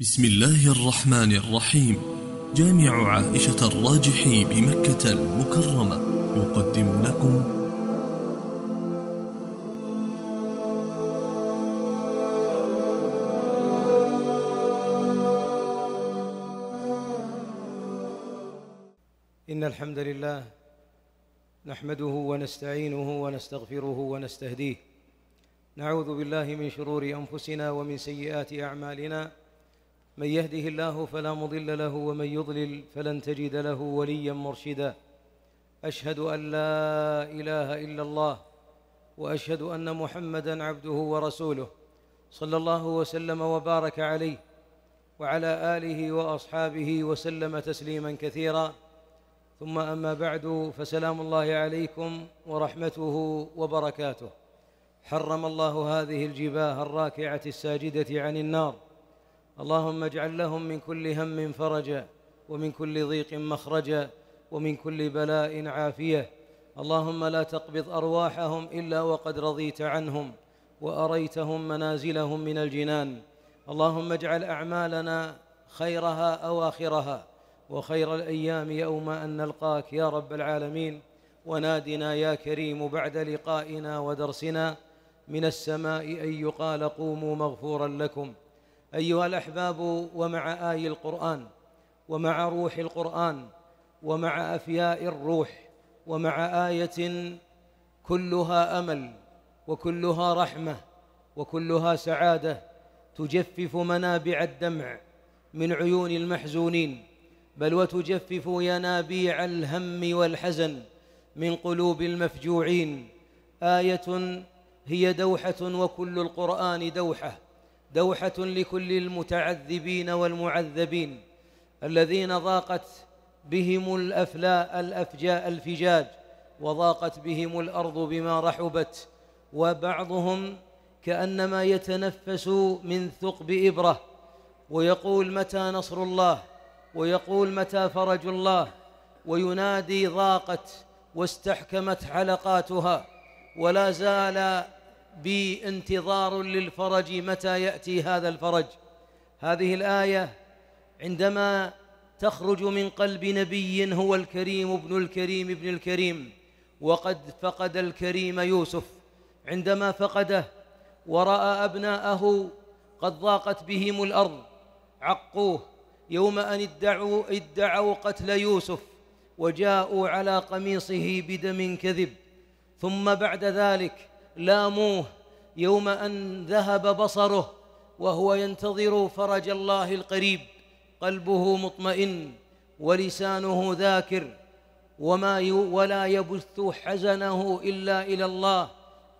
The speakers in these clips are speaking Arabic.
بسم الله الرحمن الرحيم جامع عائشة الراجحي بمكة المكرمة يقدم لكم إن الحمد لله نحمده ونستعينه ونستغفره ونستهديه نعوذ بالله من شرور أنفسنا ومن سيئات أعمالنا من يهده الله فلا مضل له ومن يضلل فلن تجد له وليا مرشدا أشهد أن لا إله إلا الله وأشهد أن محمدا عبده ورسوله صلى الله وسلم وبارك عليه وعلى آله وأصحابه وسلم تسليما كثيرا ثم أما بعد فسلام الله عليكم ورحمته وبركاته حرم الله هذه الجباه الراكعة الساجدة عن النار اللهم اجعل لهم من كل هم فرجا ومن كل ضيق مخرجا ومن كل بلاء عافيه اللهم لا تقبض ارواحهم الا وقد رضيت عنهم واريتهم منازلهم من الجنان اللهم اجعل اعمالنا خيرها اواخرها وخير الايام يوم ان نلقاك يا رب العالمين ونادنا يا كريم بعد لقائنا ودرسنا من السماء ان يقال قوموا مغفورا لكم أيها الأحباب ومع آي القرآن ومع روح القرآن ومع أفياء الروح ومع آية كلها أمل وكلها رحمة وكلها سعادة تجفف منابع الدمع من عيون المحزونين بل وتجفف ينابيع الهم والحزن من قلوب المفجوعين آية هي دوحة وكل القرآن دوحة دوحة لكل المتعذبين والمعذبين الذين ضاقت بهم الأفلاء الأفجاء الفجاج وضاقت بهم الأرض بما رحبت وبعضهم كأنما يتنفس من ثقب إبرة ويقول متى نصر الله ويقول متى فرج الله وينادي ضاقت واستحكمت حلقاتها ولا زال بي انتظار للفرج متى يأتي هذا الفرج هذه الآية عندما تخرج من قلب نبي هو الكريم ابن الكريم ابن الكريم وقد فقد الكريم يوسف عندما فقده ورأى أبناءه قد ضاقت بهم الأرض عقوه يوم أن ادعوا, ادعوا قتل يوسف وجاءوا على قميصه بدم كذب ثم بعد ذلك لاموه يوم أن ذهب بصره وهو ينتظر فرج الله القريب قلبه مطمئن ولسانه ذاكر وما ولا يبث حزنه إلا إلى الله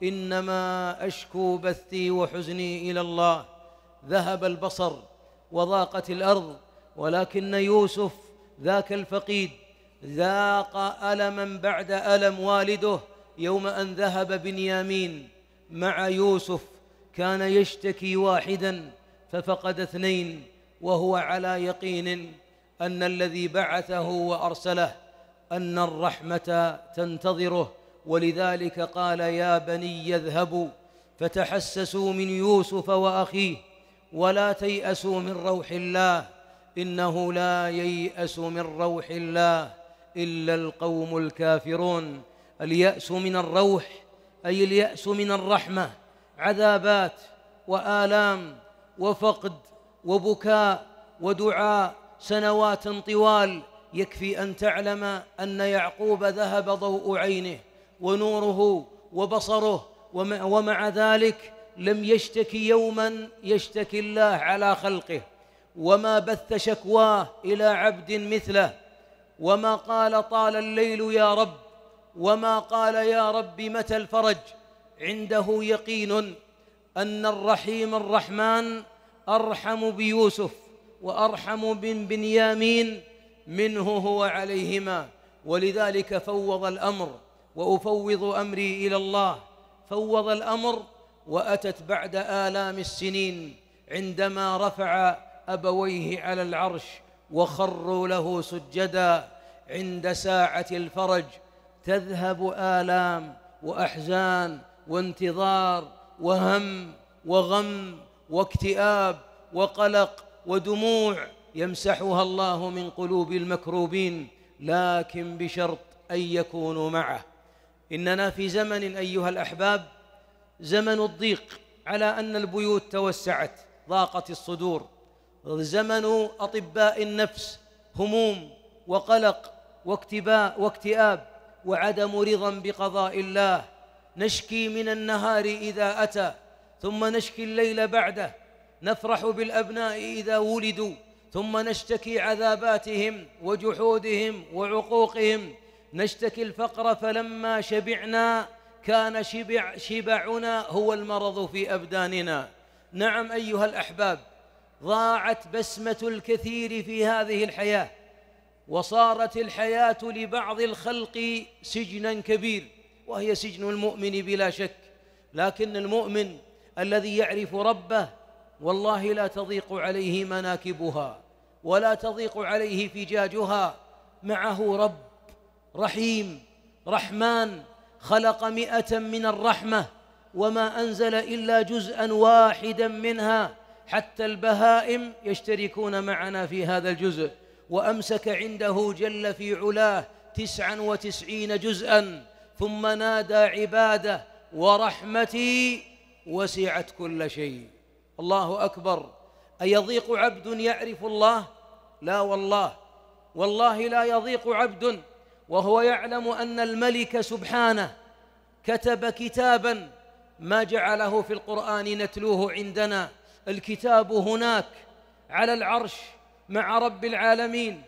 إنما أشكو بثي وحزني إلى الله ذهب البصر وضاقت الأرض ولكن يوسف ذاك الفقيد ذاق ألما بعد ألم والده يوم أن ذهب بنيامين مع يوسف كان يشتكي واحدا ففقد اثنين وهو على يقين أن الذي بعثه وأرسله أن الرحمة تنتظره ولذلك قال يا بني اذهبوا فتحسسوا من يوسف وأخيه ولا تيأسوا من روح الله إنه لا ييأس من روح الله إلا القوم الكافرون اليأس من الروح أي اليأس من الرحمة عذابات وآلام وفقد وبكاء ودعاء سنوات طوال يكفي أن تعلم أن يعقوب ذهب ضوء عينه ونوره وبصره ومع ذلك لم يشتكي يوما يشتكي الله على خلقه وما بث شكواه إلى عبد مثله وما قال طال الليل يا رب وما قال يا رب متى الفرج عنده يقين أن الرحيم الرحمن أرحم بيوسف وأرحم بن بنيامين منه هو عليهما ولذلك فوض الأمر وأفوض أمري إلى الله فوض الأمر وأتت بعد آلام السنين عندما رفع أبويه على العرش وخروا له سجدا عند ساعة الفرج تذهب آلام وأحزان وانتظار وهم وغم واكتئاب وقلق ودموع يمسحها الله من قلوب المكروبين لكن بشرط أن يكونوا معه إننا في زمن أيها الأحباب زمن الضيق على أن البيوت توسعت ضاقت الصدور زمن أطباء النفس هموم وقلق واكتئاب وعدم رضا بقضاء الله نشكي من النهار إذا أتى ثم نشكي الليل بعده نفرح بالأبناء إذا ولدوا ثم نشتكي عذاباتهم وجحودهم وعقوقهم نشتكي الفقر فلما شبعنا كان شبع شبعنا هو المرض في أبداننا نعم أيها الأحباب ضاعت بسمة الكثير في هذه الحياة وصارت الحياة لبعض الخلق سجنا كبير وهي سجن المؤمن بلا شك لكن المؤمن الذي يعرف ربه والله لا تضيق عليه مناكبها ولا تضيق عليه فجاجها معه رب رحيم رحمن خلق مئة من الرحمة وما أنزل إلا جزءا واحدا منها حتى البهائم يشتركون معنا في هذا الجزء وأمسك عنده جل في علاه تسعا وتسعين جزءا ثم نادى عباده ورحمتي وسعت كل شيء الله أكبر أيضيق عبد يعرف الله لا والله والله لا يضيق عبد وهو يعلم أن الملك سبحانه كتب كتابا ما جعله في القرآن نتلوه عندنا الكتاب هناك على العرش مع رب العالمين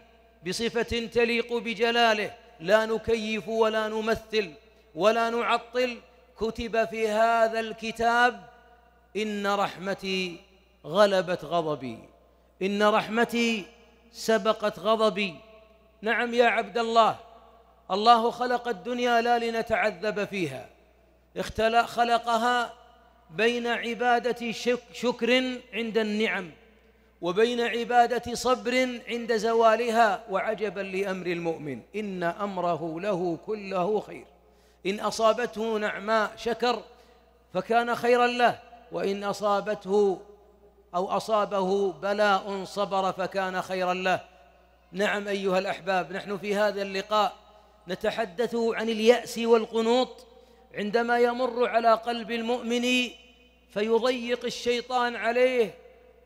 بصفة تليق بجلاله لا نكيف ولا نمثل ولا نعطل كتب في هذا الكتاب إن رحمتي غلبت غضبي إن رحمتي سبقت غضبي نعم يا عبد الله الله خلق الدنيا لا لنتعذب فيها خلقها بين عبادة شك شكر عند النعم وبين عبادة صبر عند زوالها وعجبا لأمر المؤمن إن أمره له كله خير إن أصابته نعماء شكر فكان خيرا له وإن أصابته أو أصابه بلاء صبر فكان خيرا له نعم أيها الأحباب نحن في هذا اللقاء نتحدث عن اليأس والقنوط عندما يمر على قلب المؤمن فيضيق الشيطان عليه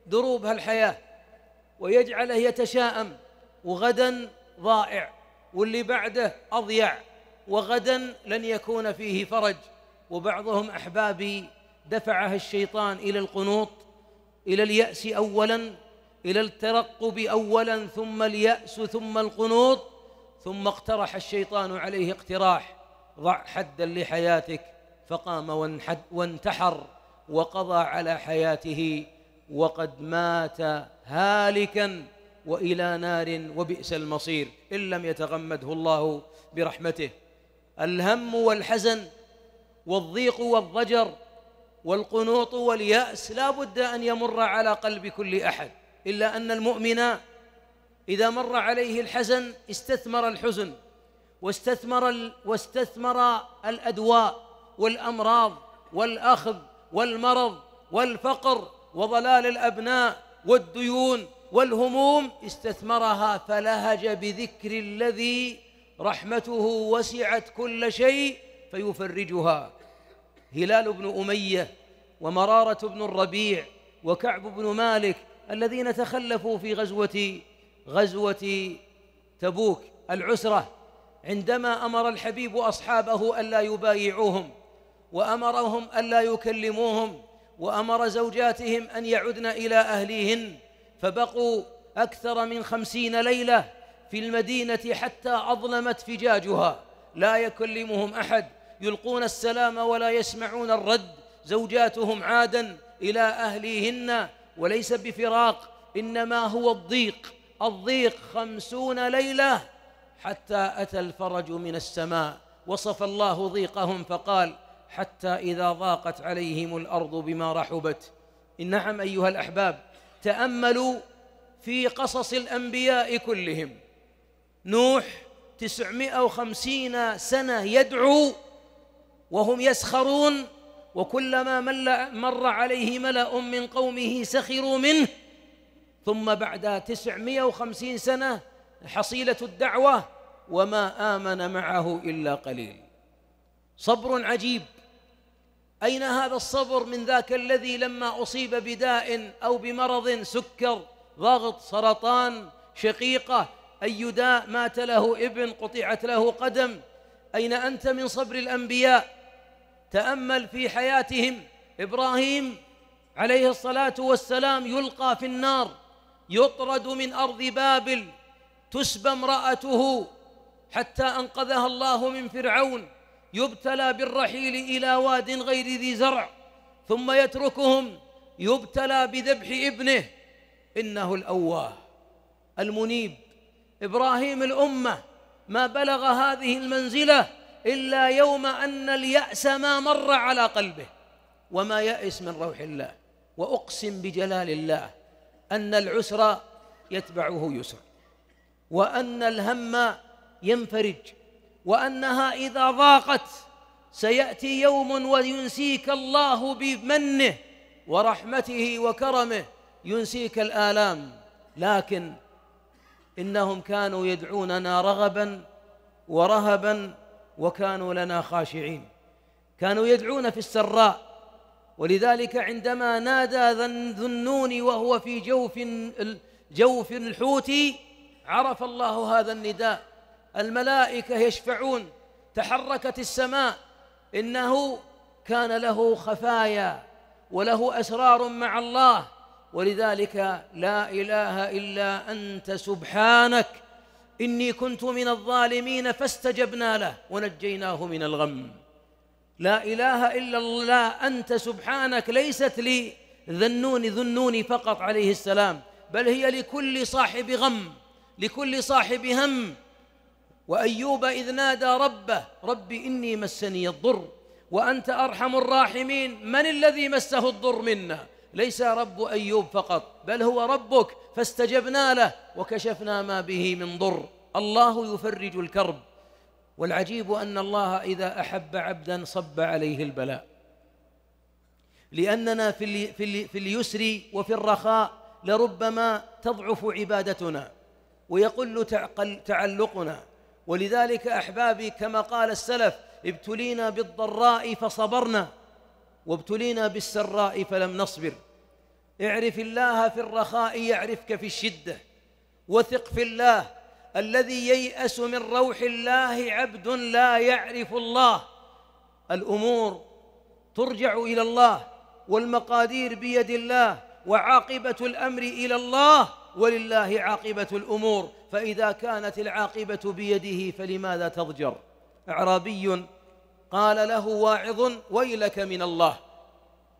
دروب هالحياة ويجعله يتشائم وغدا ضائع واللي بعده أضيع وغدا لن يكون فيه فرج وبعضهم أحبابي دفعه الشيطان إلى القنوط إلى اليأس أولا إلى الترقب أولا ثم اليأس ثم القنوط ثم اقترح الشيطان عليه اقتراح ضع حدا لحياتك فقام وانتحر وقضى على حياته وقد مات هالكا والى نار وبئس المصير ان لم يتغمده الله برحمته الهم والحزن والضيق والضجر والقنوط والياس لا بد ان يمر على قلب كل احد الا ان المؤمن اذا مر عليه الحزن استثمر الحزن واستثمر واستثمر الادواء والامراض والاخذ والمرض والفقر وضلال الأبناء والديون والهموم استثمرها فلهج بذكر الذي رحمته وسعت كل شيء فيفرجها هلال بن أمية ومرارة بن الربيع وكعب بن مالك الذين تخلفوا في غزوة غزوة تبوك العسرة عندما أمر الحبيب أصحابه ألا يبايعوهم وأمرهم ألا يكلموهم وأمر زوجاتهم أن يعدن إلى أهليهن فبقوا أكثر من خمسين ليلة في المدينة حتى أظلمت فجاجها لا يكلمهم أحد يلقون السلام ولا يسمعون الرد زوجاتهم عادا إلى أهليهن وليس بفراق إنما هو الضيق الضيق خمسون ليلة حتى أتى الفرج من السماء وصف الله ضيقهم فقال حتى إذا ضاقت عليهم الأرض بما رحبت نعم أيها الأحباب تأملوا في قصص الأنبياء كلهم نوح تسعمائة وخمسين سنة يدعو وهم يسخرون وكلما مل مر عليه ملأ من قومه سخروا منه ثم بعد تسعمائة وخمسين سنة حصيلة الدعوة وما آمن معه إلا قليل صبر عجيب أين هذا الصبر من ذاك الذي لما أصيب بداء أو بمرض سكر ضغط سرطان شقيقة أي داء مات له ابن قطعت له قدم أين أنت من صبر الأنبياء تأمل في حياتهم إبراهيم عليه الصلاة والسلام يلقى في النار يطرد من أرض بابل تسبى امرأته حتى أنقذها الله من فرعون يبتلى بالرحيل إلى واد غير ذي زرع ثم يتركهم يبتلى بذبح ابنه إنه الأواه المنيب إبراهيم الأمة ما بلغ هذه المنزلة إلا يوم أن اليأس ما مر على قلبه وما يأس من روح الله وأقسم بجلال الله أن العسر يتبعه يسر وأن الهم ينفرج وأنها إذا ضاقت سيأتي يوم وينسيك الله بمنه ورحمته وكرمه ينسيك الآلام لكن إنهم كانوا يدعوننا رغبا ورهبا وكانوا لنا خاشعين كانوا يدعون في السراء ولذلك عندما نادى ذو النون وهو في جوف جوف الحوت عرف الله هذا النداء الملائكة يشفعون تحركت السماء إنه كان له خفايا وله أسرار مع الله ولذلك لا إله إلا أنت سبحانك إني كنت من الظالمين فاستجبنا له ونجيناه من الغم لا إله إلا الله أنت سبحانك ليست لي ذنوني ذنوني فقط عليه السلام بل هي لكل صاحب غم لكل صاحب هم وأيوب إذ نادى ربه ربي إني مسني الضر وأنت أرحم الراحمين من الذي مسه الضر منا ليس رب أيوب فقط بل هو ربك فاستجبنا له وكشفنا ما به من ضر الله يفرج الكرب والعجيب أن الله إذا أحب عبدا صب عليه البلاء لأننا في, في, في اليسر وفي الرخاء لربما تضعف عبادتنا ويقل تعقل تعلقنا ولذلك احبابي كما قال السلف ابتلينا بالضراء فصبرنا وابتلينا بالسراء فلم نصبر اعرف الله في الرخاء يعرفك في الشده وثق في الله الذي ييأس من روح الله عبد لا يعرف الله الأمور ترجع إلى الله والمقادير بيد الله وعاقبة الأمر إلى الله ولله عاقبة الأمور فإذا كانت العاقبة بيده فلماذا تضجر أعرابي قال له واعظ ويلك من الله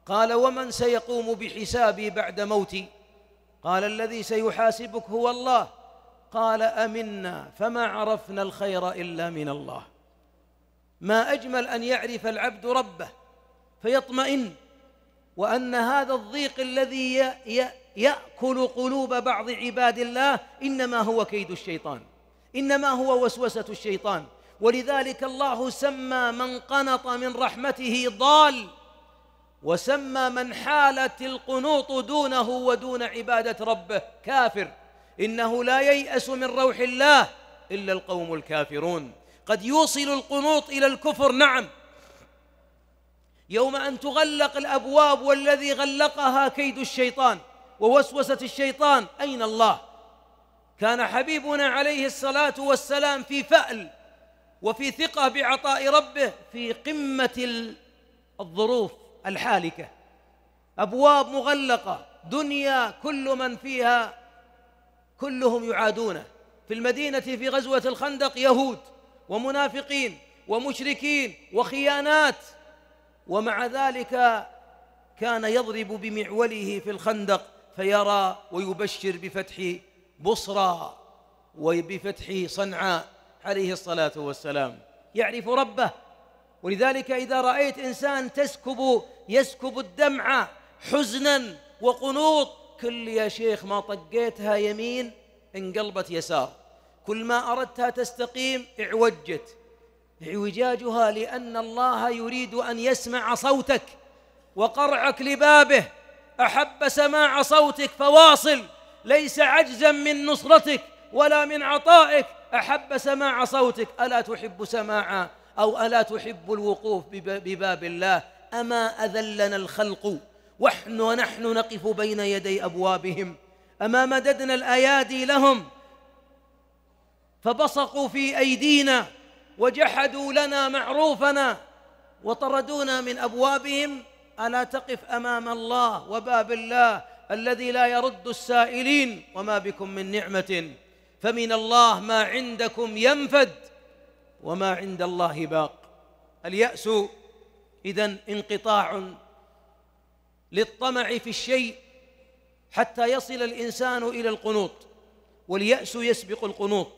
قال ومن سيقوم بحسابي بعد موتي قال الذي سيحاسبك هو الله قال امنا فما عرفنا الخير الا من الله ما اجمل ان يعرف العبد ربه فيطمئن وان هذا الضيق الذي ياكل قلوب بعض عباد الله انما هو كيد الشيطان انما هو وسوسه الشيطان ولذلك الله سمى من قنط من رحمته ضال وسمى من حالت القنوط دونه ودون عباده ربه كافر انه لا يياس من روح الله الا القوم الكافرون قد يوصل القنوط الى الكفر نعم يوم ان تغلق الابواب والذي غلقها كيد الشيطان ووسوسة الشيطان أين الله كان حبيبنا عليه الصلاة والسلام في فأل وفي ثقة بعطاء ربه في قمة الظروف الحالكة أبواب مغلقة دنيا كل من فيها كلهم يعادونه في المدينة في غزوة الخندق يهود ومنافقين ومشركين وخيانات ومع ذلك كان يضرب بمعوله في الخندق فيرى ويبشر بفتح بصرى وبفتح صنعاء عليه الصلاة والسلام يعرف ربه ولذلك إذا رأيت إنسان تسكب يسكب الدمع حزنا وقنوط كل يا شيخ ما طقيتها يمين انقلبت يسار كل ما أردتها تستقيم اعوجت اعوجاجها لأن الله يريد أن يسمع صوتك وقرعك لبابه أحب سماع صوتك فواصل ليس عجزا من نصرتك ولا من عطائك أحب سماع صوتك ألا تحب سماعا أو ألا تحب الوقوف بباب الله أما أذلنا الخلق ونحن ونحن نقف بين يدي أبوابهم أما مددنا الأيادي لهم فبصقوا في أيدينا وجحدوا لنا معروفنا وطردونا من أبوابهم ألا تقف أمام الله وباب الله الذي لا يرد السائلين وما بكم من نعمة فمن الله ما عندكم ينفد وما عند الله باق اليأس إذا انقطاع للطمع في الشيء حتى يصل الإنسان إلى القنوط واليأس يسبق القنوط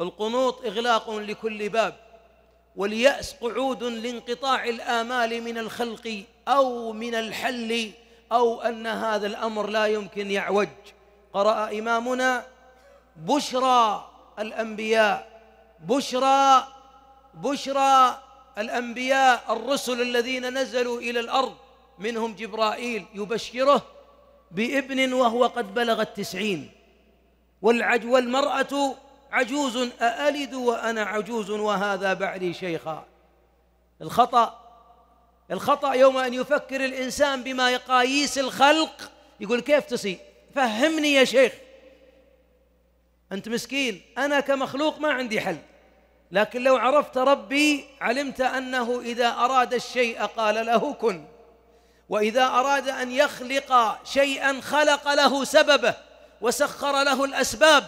القنوط إغلاق لكل باب واليأس قعود لانقطاع الآمال من الخلق أو من الحل أو أن هذا الأمر لا يمكن يعوج قرأ إمامنا بشرى الأنبياء بشرى بشرى الأنبياء الرسل الذين نزلوا إلى الأرض منهم جبرائيل يبشره بابن وهو قد بلغ التسعين والعج والمرأة عجوز أألد وأنا عجوز وهذا بعدي شيخا الخطأ الخطأ يوم أن يفكر الإنسان بما يقاييس الخلق يقول كيف تصي فهمني يا شيخ أنت مسكين أنا كمخلوق ما عندي حل لكن لو عرفت ربي علمت أنه إذا أراد الشيء قال له كن وإذا أراد أن يخلق شيئا خلق له سببه وسخر له الأسباب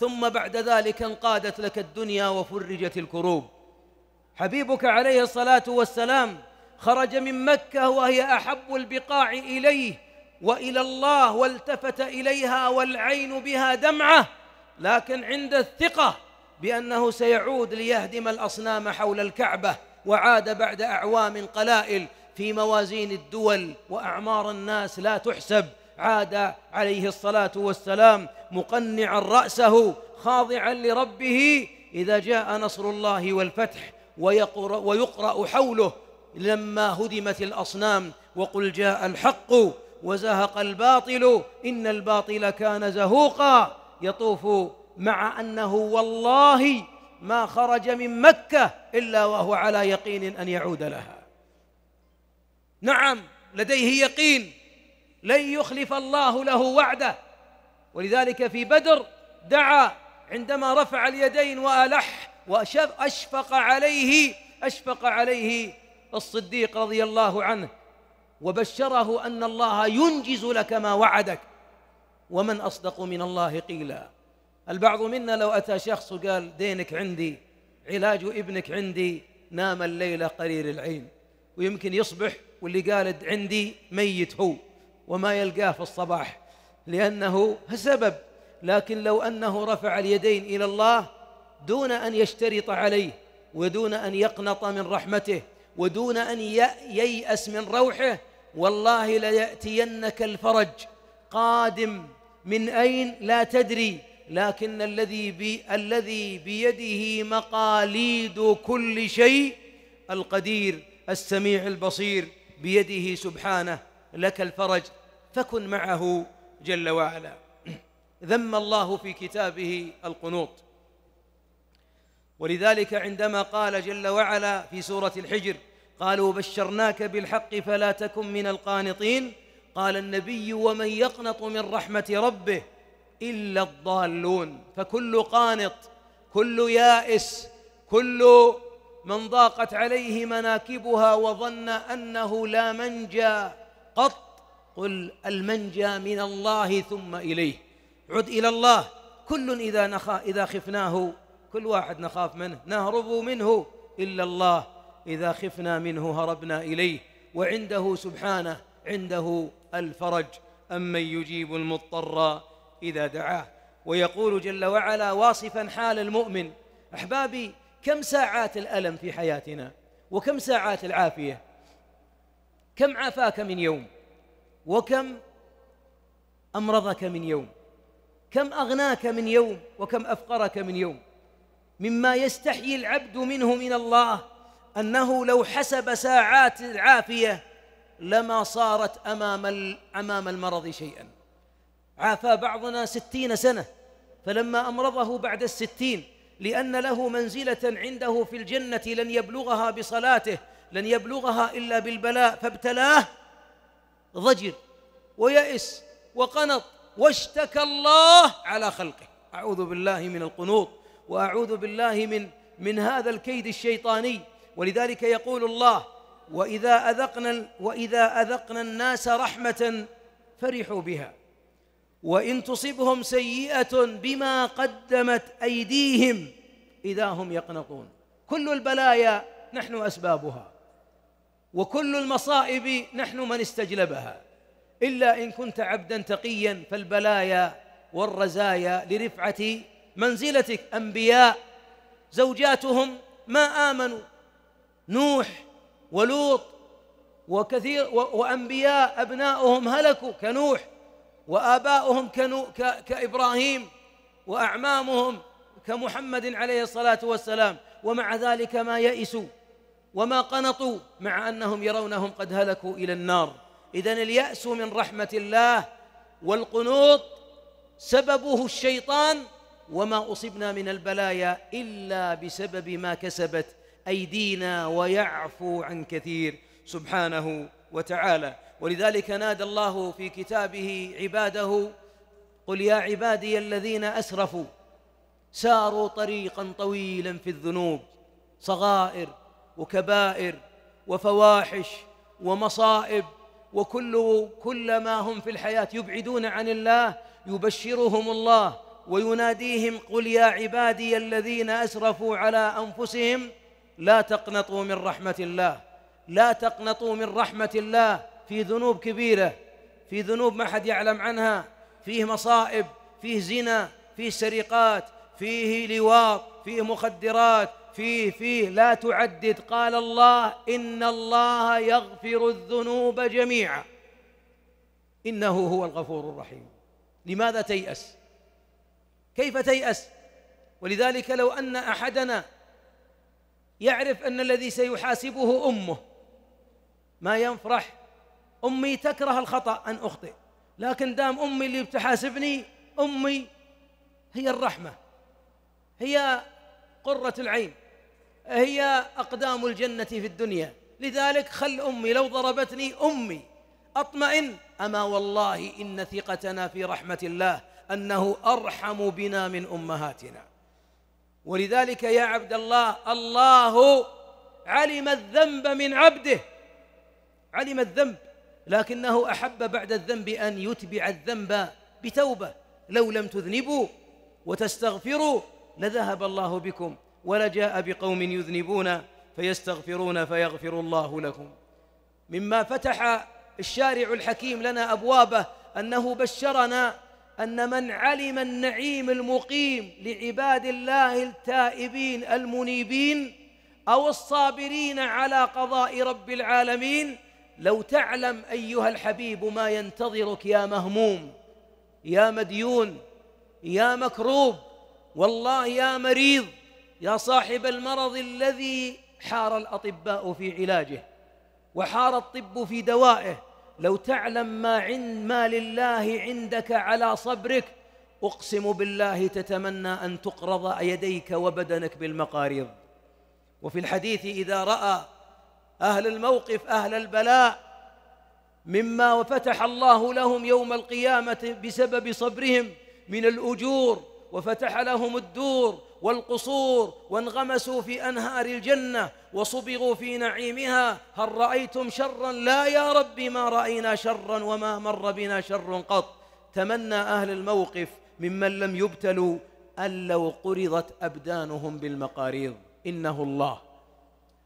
ثم بعد ذلك انقادت لك الدنيا وفرجت الكروب حبيبك عليه الصلاة والسلام خرج من مكة وهي أحب البقاع إليه وإلى الله والتفت إليها والعين بها دمعة لكن عند الثقة بأنه سيعود ليهدم الأصنام حول الكعبة وعاد بعد أعوام قلائل في موازين الدول وأعمار الناس لا تحسب عاد عليه الصلاة والسلام مقنعا رأسه خاضعا لربه إذا جاء نصر الله والفتح ويقرأ, ويقرأ حوله لما هدمت الأصنام وقل جاء الحق وزهق الباطل إن الباطل كان زهوقا يطوف مع أنه والله ما خرج من مكة إلا وهو على يقين أن يعود لها نعم لديه يقين لن يخلف الله له وعده ولذلك في بدر دعا عندما رفع اليدين والح واشفق عليه اشفق عليه الصديق رضي الله عنه وبشره ان الله ينجز لك ما وعدك ومن اصدق من الله قيلا البعض منا لو اتى شخص وقال دينك عندي علاج ابنك عندي نام الليله قرير العين ويمكن يصبح واللي قال عندي ميت هو وما يلقاه في الصباح لأنه سبب لكن لو أنه رفع اليدين إلى الله دون أن يشترط عليه ودون أن يقنط من رحمته ودون أن ييأس من روحه والله ليأتينك الفرج قادم من أين لا تدري لكن الذي بي الذي بيده مقاليد كل شيء القدير السميع البصير بيده سبحانه لك الفرج فكن معه جل وعلا ذم الله في كتابه القنوط ولذلك عندما قال جل وعلا في سورة الحجر قالوا بشرناك بالحق فلا تكن من القانطين قال النبي ومن يقنط من رحمة ربه إلا الضالون فكل قانط كل يائس كل من ضاقت عليه مناكبها وظن أنه لا منجى قط قل المنجى من الله ثم إليه عد إلى الله كل إذا, نخا إذا خفناه كل واحد نخاف منه نهرب منه إلا الله إذا خفنا منه هربنا إليه وعنده سبحانه عنده الفرج أمن يجيب المضطر إذا دعاه ويقول جل وعلا واصفا حال المؤمن أحبابي كم ساعات الألم في حياتنا وكم ساعات العافية كم عافاك من يوم وكم امرضك من يوم كم اغناك من يوم وكم افقرك من يوم مما يستحيي العبد منه من الله انه لو حسب ساعات العافيه لما صارت امام امام المرض شيئا عافى بعضنا ستين سنه فلما امرضه بعد الستين لان له منزله عنده في الجنه لن يبلغها بصلاته لن يبلغها الا بالبلاء فابتلاه ضجر ويئس وقنط واشتكى الله على خلقه اعوذ بالله من القنوط واعوذ بالله من من هذا الكيد الشيطاني ولذلك يقول الله واذا اذقنا واذا اذقنا الناس رحمه فرحوا بها وان تصبهم سيئه بما قدمت ايديهم اذا هم يقنطون كل البلايا نحن اسبابها وكل المصائب نحن من استجلبها إلا إن كنت عبدا تقيا فالبلايا والرزايا لرفعة منزلتك أنبياء زوجاتهم ما آمنوا نوح ولوط وكثير وأنبياء أبناؤهم هلكوا كنوح وآباؤهم كنو كإبراهيم وأعمامهم كمحمد عليه الصلاة والسلام ومع ذلك ما يئسوا وما قنطوا مع أنهم يرونهم قد هلكوا إلى النار إذا اليأس من رحمة الله والقنوط سببه الشيطان وما أصبنا من البلايا إلا بسبب ما كسبت أيدينا ويعفو عن كثير سبحانه وتعالى ولذلك نادى الله في كتابه عباده قل يا عبادي الذين أسرفوا ساروا طريقا طويلا في الذنوب صغائر وكبائر وفواحش ومصائب وكل كل ما هم في الحياة يبعدون عن الله يبشرهم الله ويناديهم قل يا عبادي الذين أسرفوا على أنفسهم لا تقنطوا من رحمة الله لا تقنطوا من رحمة الله في ذنوب كبيرة في ذنوب ما حد يعلم عنها فيه مصائب فيه زنا فيه سرقات فيه لواط فيه مخدرات فيه فيه لا تعدد قال الله إن الله يغفر الذنوب جميعا إنه هو الغفور الرحيم لماذا تيأس كيف تيأس ولذلك لو أن أحدنا يعرف أن الذي سيحاسبه أمه ما ينفرح أمي تكره الخطأ أن أخطئ لكن دام أمي اللي بتحاسبني أمي هي الرحمة هي قرة العين هي أقدام الجنة في الدنيا لذلك خل أمي لو ضربتني أمي أطمئن أما والله إن ثقتنا في رحمة الله أنه أرحم بنا من أمهاتنا ولذلك يا عبد الله الله علم الذنب من عبده علم الذنب لكنه أحب بعد الذنب أن يتبع الذنب بتوبة لو لم تذنبوا وتستغفروا لذهب الله بكم ولجاء بقوم يذنبون فيستغفرون فيغفر الله لكم مما فتح الشارع الحكيم لنا أبوابه أنه بشرنا أن من علم النعيم المقيم لعباد الله التائبين المنيبين أو الصابرين على قضاء رب العالمين لو تعلم أيها الحبيب ما ينتظرك يا مهموم يا مديون يا مكروب والله يا مريض يا صاحب المرض الذي حار الأطباء في علاجه وحار الطب في دوائه لو تعلم ما عند ما لله عندك على صبرك أقسم بالله تتمنى أن تقرض يديك وبدنك بالمقاريض وفي الحديث إذا رأى أهل الموقف أهل البلاء مما فتح الله لهم يوم القيامة بسبب صبرهم من الأجور وفتح لهم الدور والقصور وانغمسوا في أنهار الجنة وصبغوا في نعيمها هل رأيتم شرا لا يا رب ما رأينا شرا وما مر بنا شر قط تمنى أهل الموقف ممن لم يبتلوا أن لو قرضت أبدانهم بالمقاريض إنه الله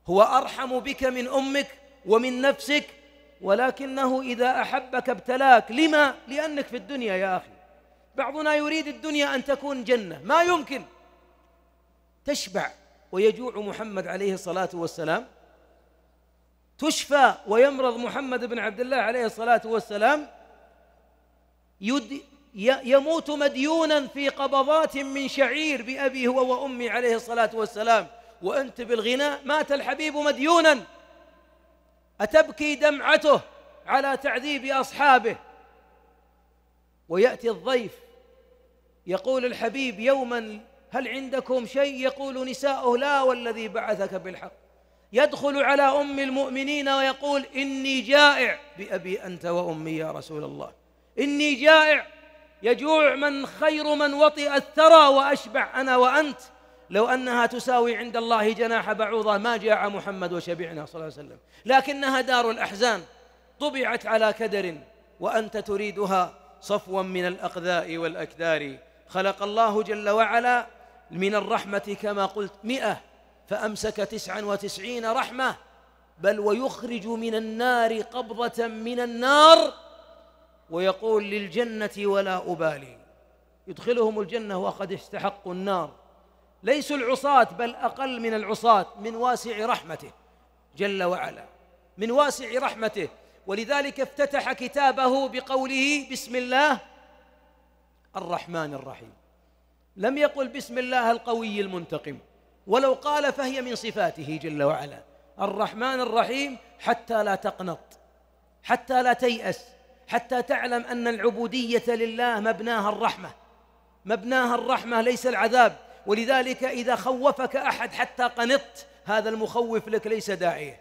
هو أرحم بك من أمك ومن نفسك ولكنه إذا أحبك ابتلاك لما؟ لأنك في الدنيا يا أخي بعضنا يريد الدنيا أن تكون جنة ما يمكن تشبع ويجوع محمد عليه الصلاة والسلام تشفى ويمرض محمد بن عبد الله عليه الصلاة والسلام يد يموت مديونا في قبضات من شعير بأبي هو وأمي عليه الصلاة والسلام وأنت بالغناء مات الحبيب مديونا أتبكي دمعته على تعذيب أصحابه ويأتي الضيف يقول الحبيب يوما هل عندكم شيء يقول نساؤه لا والذي بعثك بالحق يدخل على أم المؤمنين ويقول إني جائع بأبي أنت وأمي يا رسول الله إني جائع يجوع من خير من وطئ الثرى وأشبع أنا وأنت لو أنها تساوي عند الله جناح بعوضة ما جاع محمد وشبعنا صلى الله عليه وسلم لكنها دار الأحزان طبعت على كدر وأنت تريدها صفوا من الأقذاء والأكدار خلق الله جل وعلا من الرحمة كما قلت مئة فأمسك تسعا وتسعين رحمة بل ويخرج من النار قبضة من النار ويقول للجنة ولا أبالي يدخلهم الجنة وقد استحقوا النار ليسوا العصاة بل أقل من العصاة من واسع رحمته جل وعلا من واسع رحمته ولذلك افتتح كتابه بقوله بسم الله الرحمن الرحيم لم يقل بسم الله القوي المنتقم ولو قال فهي من صفاته جل وعلا الرحمن الرحيم حتى لا تقنط حتى لا تيأس حتى تعلم أن العبودية لله مبناها الرحمة مبناها الرحمة ليس العذاب ولذلك إذا خوفك أحد حتى قنطت هذا المخوف لك ليس داعية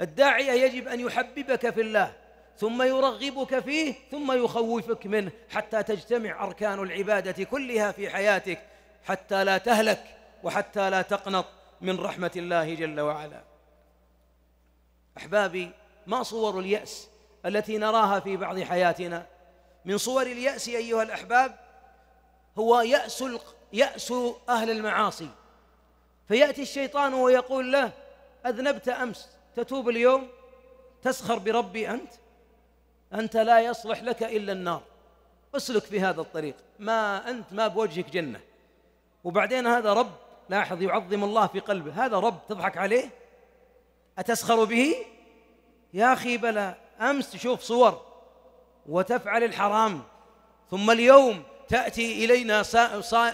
الداعية يجب أن يحببك في الله ثم يرغبك فيه ثم يخوفك منه حتى تجتمع أركان العبادة كلها في حياتك حتى لا تهلك وحتى لا تقنط من رحمة الله جل وعلا أحبابي ما صور اليأس التي نراها في بعض حياتنا من صور اليأس أيها الأحباب هو يأس يأس أهل المعاصي فيأتي الشيطان ويقول له أذنبت أمس تتوب اليوم تسخر بربي أنت أنت لا يصلح لك إلا النار اسلك في هذا الطريق ما أنت ما بوجهك جنة وبعدين هذا رب لاحظ يعظم الله في قلبه هذا رب تضحك عليه أتسخر به يا أخي بلى أمس تشوف صور وتفعل الحرام ثم اليوم تأتي إلينا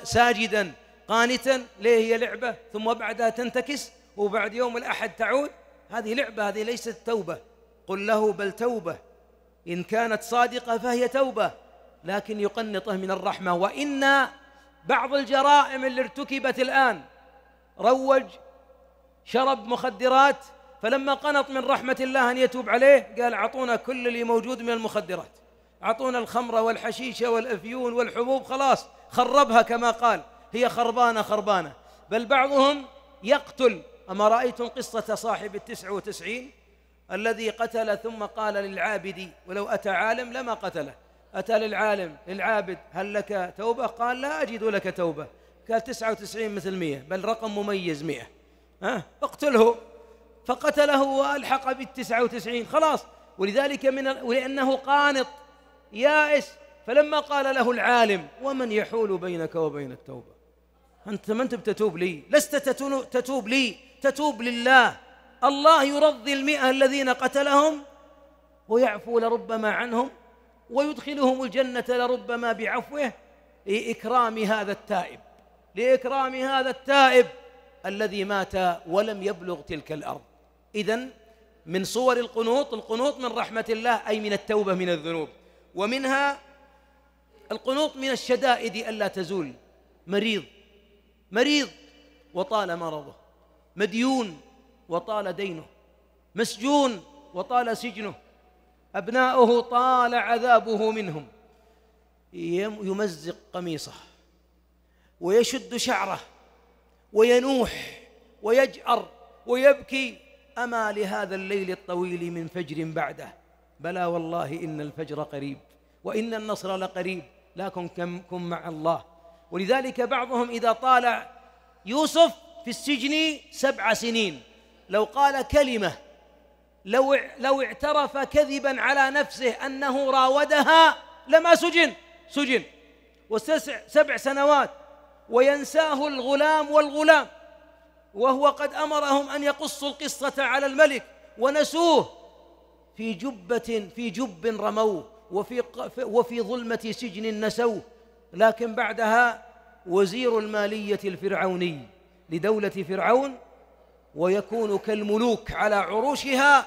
ساجدا قانتا ليه هي لعبة ثم بعدها تنتكس وبعد يوم الأحد تعود هذه لعبة هذه ليست توبة قل له بل توبة إن كانت صادقة فهي توبة لكن يقنطه من الرحمة وإن بعض الجرائم اللي ارتكبت الآن روج شرب مخدرات فلما قنط من رحمة الله أن يتوب عليه قال أعطونا كل اللي موجود من المخدرات أعطونا الخمرة والحشيشة والأفيون والحبوب خلاص خربها كما قال هي خربانة خربانة بل بعضهم يقتل أما رأيتم قصة صاحب التسعة وتسعين الذي قتل ثم قال للعابد ولو أتى عالم لما قتله أتى للعالم للعابد هل لك توبة قال لا أجد لك توبة قال تسعة وتسعين مثل مئة بل رقم مميز مئة ها اقتله فقتله وألحق بالتسعة وتسعين خلاص ولذلك من ولأنه قانط يائس فلما قال له العالم ومن يحول بينك وبين التوبة أنت ما أنت بتتوب لي لست تتوب لي تتوب لله الله يرضي المئة الذين قتلهم ويعفو لربما عنهم ويدخلهم الجنة لربما بعفوه لإكرام هذا التائب لإكرام هذا التائب الذي مات ولم يبلغ تلك الأرض إذا من صور القنوط القنوط من رحمة الله أي من التوبة من الذنوب ومنها القنوط من الشدائد ألا تزول مريض مريض وطال مرضه مديون وطال دينه مسجون وطال سجنه أبناؤه طال عذابه منهم يمزق قميصه ويشد شعره وينوح ويجأر ويبكي أما لهذا الليل الطويل من فجر بعده بلى والله إن الفجر قريب وإن النصر لقريب لكن كم كن مع الله ولذلك بعضهم إذا طال يوسف في السجن سبع سنين لو قال كلمة لو لو اعترف كذبا على نفسه أنه راودها لما سجن سجن وسبع سبع سنوات وينساه الغلام والغلام وهو قد أمرهم أن يقصوا القصة على الملك ونسوه في جبة في جب رموه وفي وفي ظلمة سجن نسوه لكن بعدها وزير المالية الفرعوني لدولة فرعون ويكون كالملوك على عروشها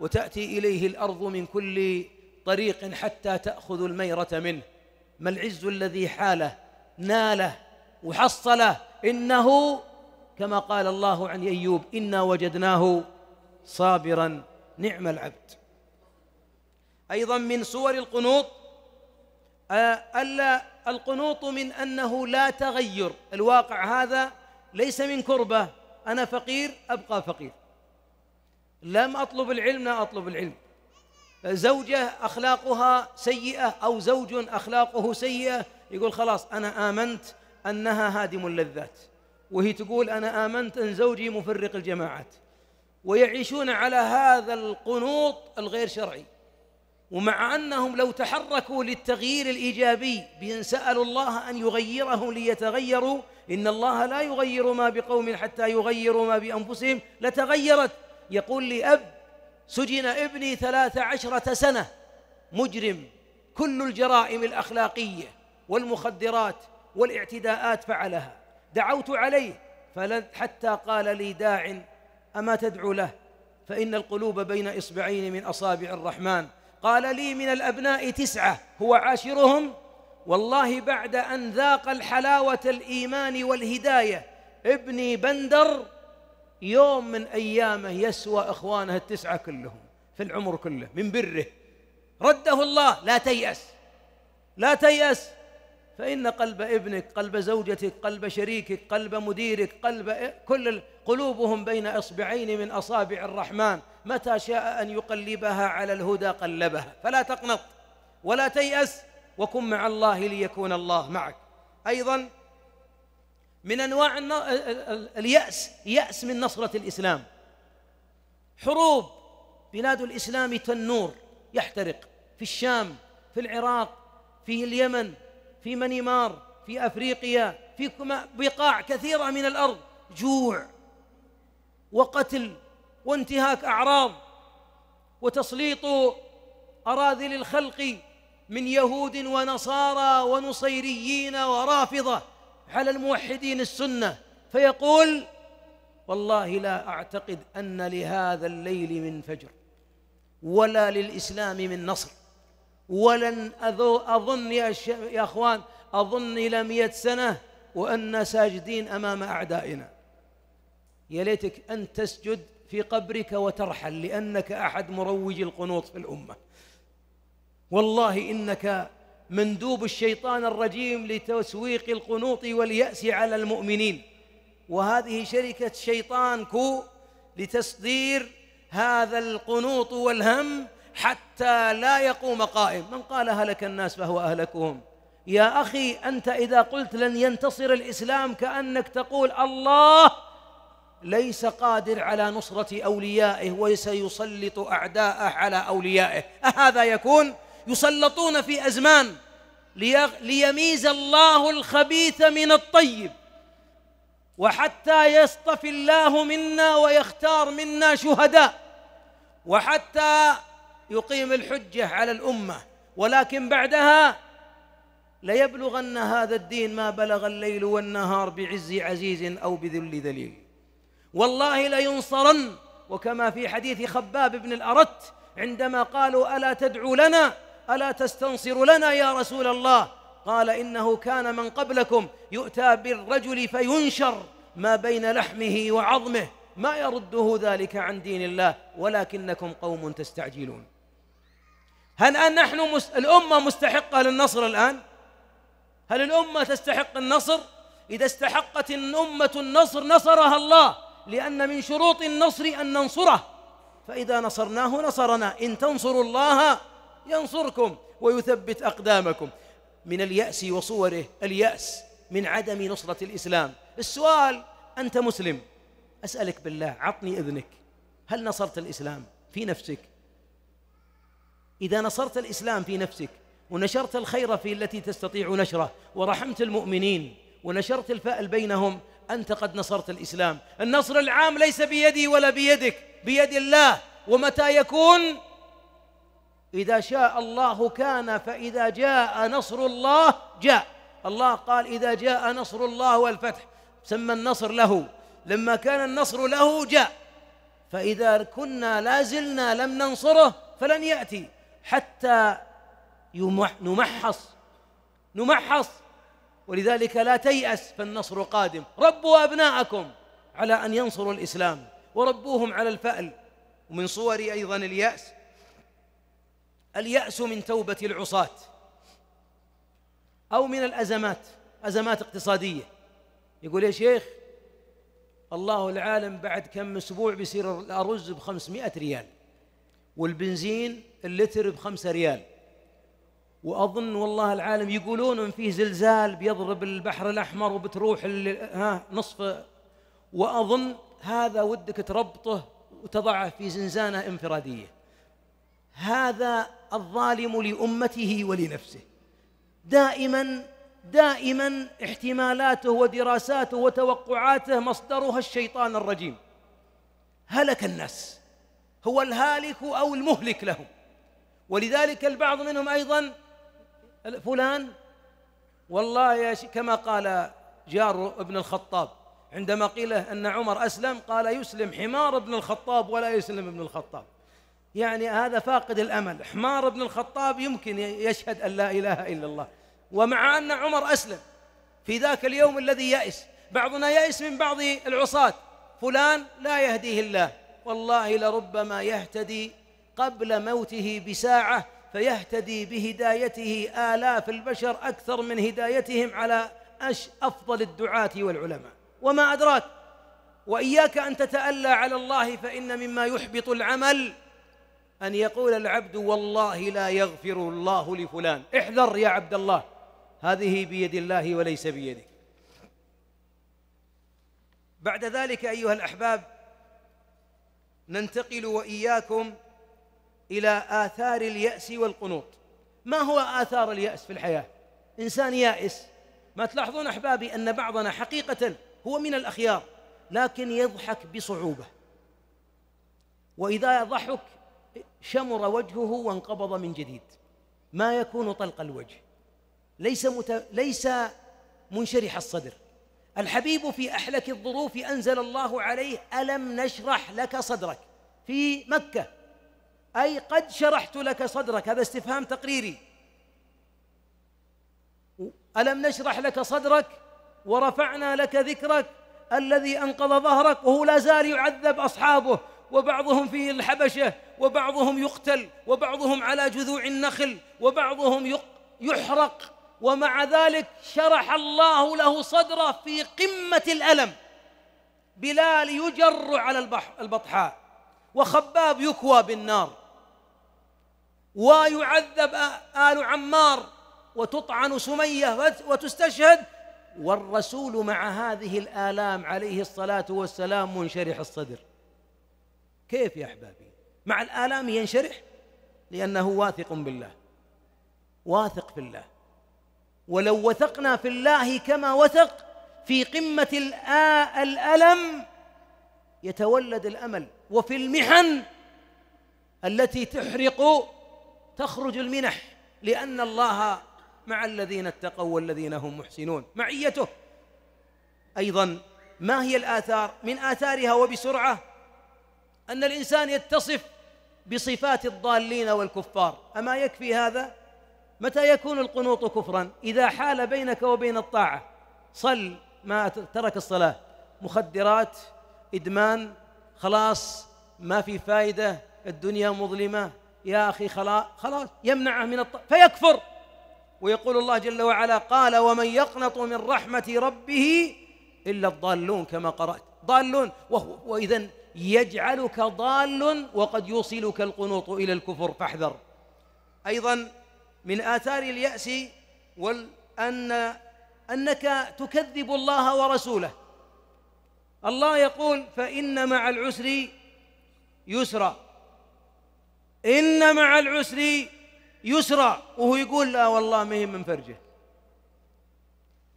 وتأتي إليه الأرض من كل طريق حتى تأخذ الميرة منه ما العز الذي حاله ناله وحصله إنه كما قال الله عن أيوب إنا وجدناه صابرا نعم العبد أيضا من صور القنوط آه، ألا القنوط من أنه لا تغير الواقع هذا ليس من كربة أنا فقير أبقى فقير لم أطلب العلم لا أطلب العلم زوجة أخلاقها سيئة أو زوج أخلاقه سيئة يقول خلاص أنا آمنت أنها هادم اللذات وهي تقول أنا آمنت أن زوجي مفرق الجماعات ويعيشون على هذا القنوط الغير شرعي ومع أنهم لو تحركوا للتغيير الإيجابي بأن سألوا الله أن يغيره ليتغيروا إن الله لا يغير ما بقوم حتى يغيروا ما بأنفسهم لتغيرت يقول لي أب سجن ابني ثلاث عشرة سنة مجرم كل الجرائم الأخلاقية والمخدرات والاعتداءات فعلها دعوت عليه حتى قال لي داع أما تدعو له فإن القلوب بين إصبعين من أصابع الرحمن قال لي من الأبناء تسعة هو عاشرهم والله بعد أن ذاق الحلاوة الإيمان والهداية ابني بندر يوم من أيامه يسوى إخوانه التسعة كلهم في العمر كله من بره رده الله لا تيأس لا تيأس فإن قلب ابنك قلب زوجتك قلب شريكك قلب مديرك قلب إيه، كل قلوبهم بين إصبعين من أصابع الرحمن متى شاء أن يقلبها على الهدى قلبها فلا تقنط ولا تيأس وكن مع الله ليكون الله معك أيضا من أنواع اليأس يأس من نصرة الإسلام حروب بلاد الإسلام تنور يحترق في الشام في العراق في اليمن في منيمار في أفريقيا في بقاع كثيرة من الأرض جوع وقتل وانتهاك أعراض وتسليط أراذل الخلق من يهود ونصارى ونصيريين ورافضة على الموحدين السنة فيقول والله لا أعتقد أن لهذا الليل من فجر ولا للإسلام من نصر ولن أظن يا, يا أخوان أظن إلى مئة سنة وأن ساجدين أمام أعدائنا يا ليتك أن تسجد في قبرك وترحل لأنك أحد مروج القنوط في الأمة والله إنك مندوب الشيطان الرجيم لتسويق القنوط واليأس على المؤمنين وهذه شركة شيطان كو لتصدير هذا القنوط والهم حتى لا يقوم قائم من قال هلك الناس فهو أهلكهم يا أخي أنت إذا قلت لن ينتصر الإسلام كأنك تقول الله ليس قادر على نصرة أوليائه وسيسلط أعداءه على أوليائه أهذا يكون يسلطون في أزمان ليميز الله الخبيث من الطيب وحتى يصطفي الله منا ويختار منا شهداء وحتى يقيم الحجة على الأمة ولكن بعدها ليبلغن هذا الدين ما بلغ الليل والنهار بعز عزيز أو بذل ذليل والله لينصرن وكما في حديث خباب بن الأرت عندما قالوا ألا تدعو لنا ألا تستنصر لنا يا رسول الله قال إنه كان من قبلكم يؤتى بالرجل فينشر ما بين لحمه وعظمه ما يرده ذلك عن دين الله ولكنكم قوم تستعجلون هل نحن مس... الأمة مستحقة للنصر الآن؟ هل الأمة تستحق النصر؟ إذا استحقت الأمة النصر نصرها الله لأن من شروط النصر أن ننصره فإذا نصرناه نصرنا إن تنصروا الله ينصركم ويثبت أقدامكم من اليأس وصوره اليأس من عدم نصرة الإسلام السؤال أنت مسلم أسألك بالله عطني إذنك هل نصرت الإسلام في نفسك إذا نصرت الإسلام في نفسك ونشرت الخير في التي تستطيع نشره ورحمت المؤمنين ونشرت الفأل بينهم أنت قد نصرت الإسلام النصر العام ليس بيدي ولا بيدك بيد الله ومتى يكون إذا شاء الله كان فإذا جاء نصر الله جاء الله قال إذا جاء نصر الله والفتح سمى النصر له لما كان النصر له جاء فإذا كنا لا زلنا لم ننصره فلن يأتي حتى يمح نمحص نمحص ولذلك لا تيأس فالنصر قادم ربوا أبناءكم على أن ينصروا الإسلام وربوهم على الفأل ومن صور أيضا اليأس اليأس من توبة العصاة أو من الأزمات أزمات اقتصادية يقول يا شيخ الله العالم بعد كم أسبوع بيصير الأرز بخمسمائة ريال والبنزين اللتر بخمسة ريال وأظن والله العالم يقولون إن فيه زلزال بيضرب البحر الأحمر وبتروح ها نصف وأظن هذا ودك تربطه وتضعه في زنزانة انفرادية هذا الظالم لأمته ولنفسه دائما دائما احتمالاته ودراساته وتوقعاته مصدرها الشيطان الرجيم هلك الناس هو الهالك أو المهلك لهم ولذلك البعض منهم أيضا فلان والله يا كما قال جار ابن الخطاب عندما قيل أن عمر أسلم قال يسلم حمار ابن الخطاب ولا يسلم ابن الخطاب يعني هذا فاقد الأمل حمار بن الخطاب يمكن يشهد أن لا إله إلا الله ومع أن عمر أسلم في ذاك اليوم الذي يأس بعضنا يأس من بعض العصاة فلان لا يهديه الله والله لربما يهتدي قبل موته بساعة فيهتدي بهدايته آلاف البشر أكثر من هدايتهم على أش أفضل الدعاة والعلماء وما أدراك وإياك أن تتألى على الله فإن مما يحبط العمل أن يقول العبد والله لا يغفر الله لفلان احذر يا عبد الله هذه بيد الله وليس بيدك بعد ذلك أيها الأحباب ننتقل وإياكم إلى آثار اليأس والقنوط ما هو آثار اليأس في الحياة إنسان يائس ما تلاحظون أحبابي أن بعضنا حقيقة هو من الأخيار لكن يضحك بصعوبة وإذا ضحك شمر وجهه وانقبض من جديد ما يكون طلق الوجه ليس مت... ليس منشرح الصدر الحبيب في احلك الظروف انزل الله عليه الم نشرح لك صدرك في مكه اي قد شرحت لك صدرك هذا استفهام تقريري الم نشرح لك صدرك ورفعنا لك ذكرك الذي انقض ظهرك وهو لا زال يعذب اصحابه وبعضهم في الحبشة وبعضهم يقتل وبعضهم على جذوع النخل وبعضهم يحرق ومع ذلك شرح الله له صدره في قمة الألم بلال يجر على البطحاء وخباب يكوى بالنار ويعذب آل عمار وتطعن سمية وتستشهد والرسول مع هذه الآلام عليه الصلاة والسلام منشرح الصدر كيف يا أحبابي مع الآلام ينشرح لأنه واثق بالله واثق في الله ولو وثقنا في الله كما وثق في قمة الألم يتولد الأمل وفي المحن التي تحرق تخرج المنح لأن الله مع الذين اتقوا والذين هم محسنون معيته أيضا ما هي الآثار من آثارها وبسرعة أن الإنسان يتصف بصفات الضالين والكفار أما يكفي هذا؟ متى يكون القنوط كفرا؟ إذا حال بينك وبين الطاعة صل ما ترك الصلاة مخدرات إدمان خلاص ما في فائدة الدنيا مظلمة يا أخي خلاص خلاص يمنعه من الطاعة فيكفر ويقول الله جل وعلا قال ومن يقنط من رحمة ربه إلا الضالون كما قرأت ضالون وهو وإذا يجعلك ضال وقد يوصلك القنوط إلى الكفر فاحذر أيضا من آثار اليأس أن أنك تكذب الله ورسوله الله يقول فإن مع العسر يسرا إن مع العسر يسرا وهو يقول لا والله ما هي من فرجه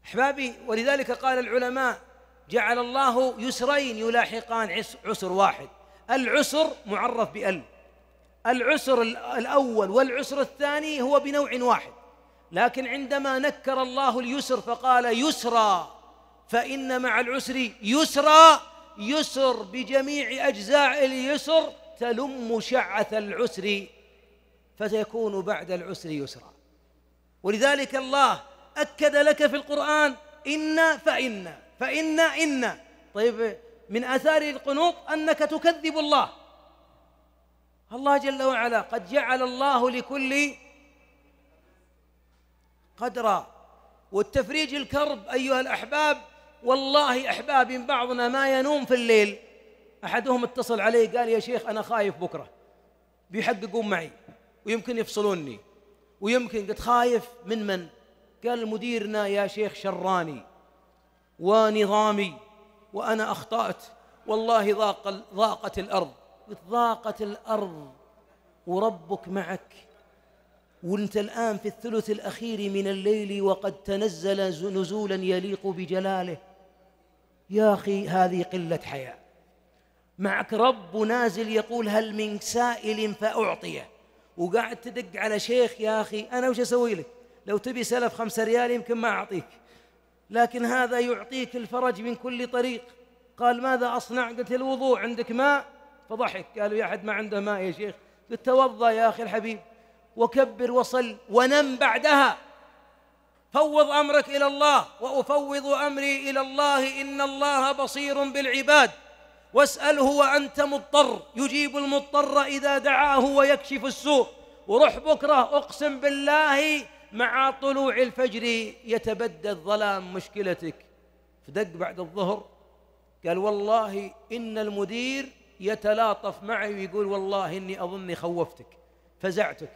أحبابي ولذلك قال العلماء جعل الله يسرين يلاحقان عسر واحد العسر معرف بأل العسر الأول والعسر الثاني هو بنوع واحد لكن عندما نكر الله اليسر فقال يسرا فإن مع العسر يسرا يسر بجميع أجزاء اليسر تلم شعث العسر فسيكون بعد العسر يسرا ولذلك الله أكد لك في القرآن إن فإن فإن إن طيب من آثار القنوط أنك تكذب الله الله جل وعلا قد جعل الله لكل قدرا والتفريج الكرب أيها الأحباب والله أحباب بعضنا ما ينوم في الليل أحدهم اتصل علي قال يا شيخ أنا خايف بكرة بيحققون معي ويمكن يفصلوني ويمكن قلت خايف من من قال مديرنا يا شيخ شراني ونظامي وأنا أخطأت والله ضاق ضاقت الأرض ضاقت الأرض وربك معك وانت الآن في الثلث الأخير من الليل وقد تنزل نزولا يليق بجلاله يا أخي هذه قلة حياة معك رب نازل يقول هل من سائل فأعطيه وقاعد تدق على شيخ يا أخي أنا وش أسوي لك لو تبي سلف خمسة ريال يمكن ما أعطيك لكن هذا يعطيك الفرج من كل طريق قال ماذا أصنع قلت الوضوء عندك ماء فضحك قالوا يا أحد ما عنده ماء يا شيخ قلت توضأ يا أخي الحبيب وكبر وصل ونم بعدها فوض أمرك إلى الله وأفوض أمري إلى الله إن الله بصير بالعباد واسأله وأنت مضطر يجيب المضطر إذا دعاه ويكشف السوء وروح بكرة أقسم بالله مع طلوع الفجر يتبدى الظلام مشكلتك فدق بعد الظهر قال والله إن المدير يتلاطف معي ويقول والله إني أظني خوفتك فزعتك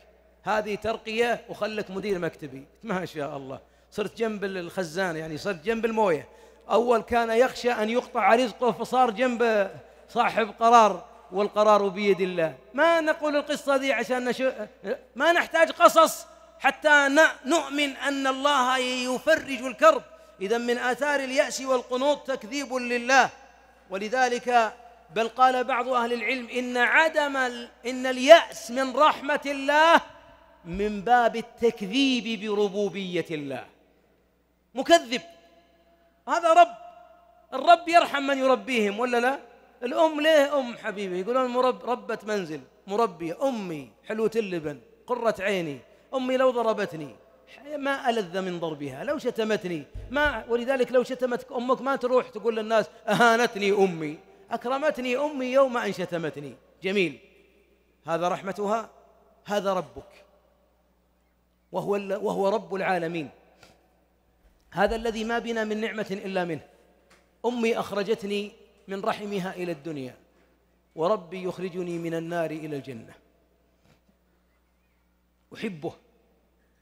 هذه ترقية وخلك مدير مكتبي ما شاء الله صرت جنب الخزان يعني صرت جنب الموية أول كان يخشى أن يقطع رزقه فصار جنب صاحب قرار والقرار بيد الله ما نقول القصة دي عشان نشو... ما نحتاج قصص حتى نؤمن أن الله يفرج الكرب إذا من آثار اليأس والقنوط تكذيب لله ولذلك بل قال بعض أهل العلم إن عدم إن اليأس من رحمة الله من باب التكذيب بربوبية الله مكذب هذا رب الرب يرحم من يربيهم ولا لا الأم ليه أم حبيبي يقولون مرب ربة منزل مربية أمي حلوة اللبن قرة عيني أمي لو ضربتني ما ألذ من ضربها لو شتمتني ما ولذلك لو شتمتك أمك ما تروح تقول للناس أهانتني أمي أكرمتني أمي يوم أن شتمتني جميل هذا رحمتها هذا ربك وهو وهو رب العالمين هذا الذي ما بنا من نعمة إلا منه أمي أخرجتني من رحمها إلى الدنيا وربي يخرجني من النار إلى الجنة أحبه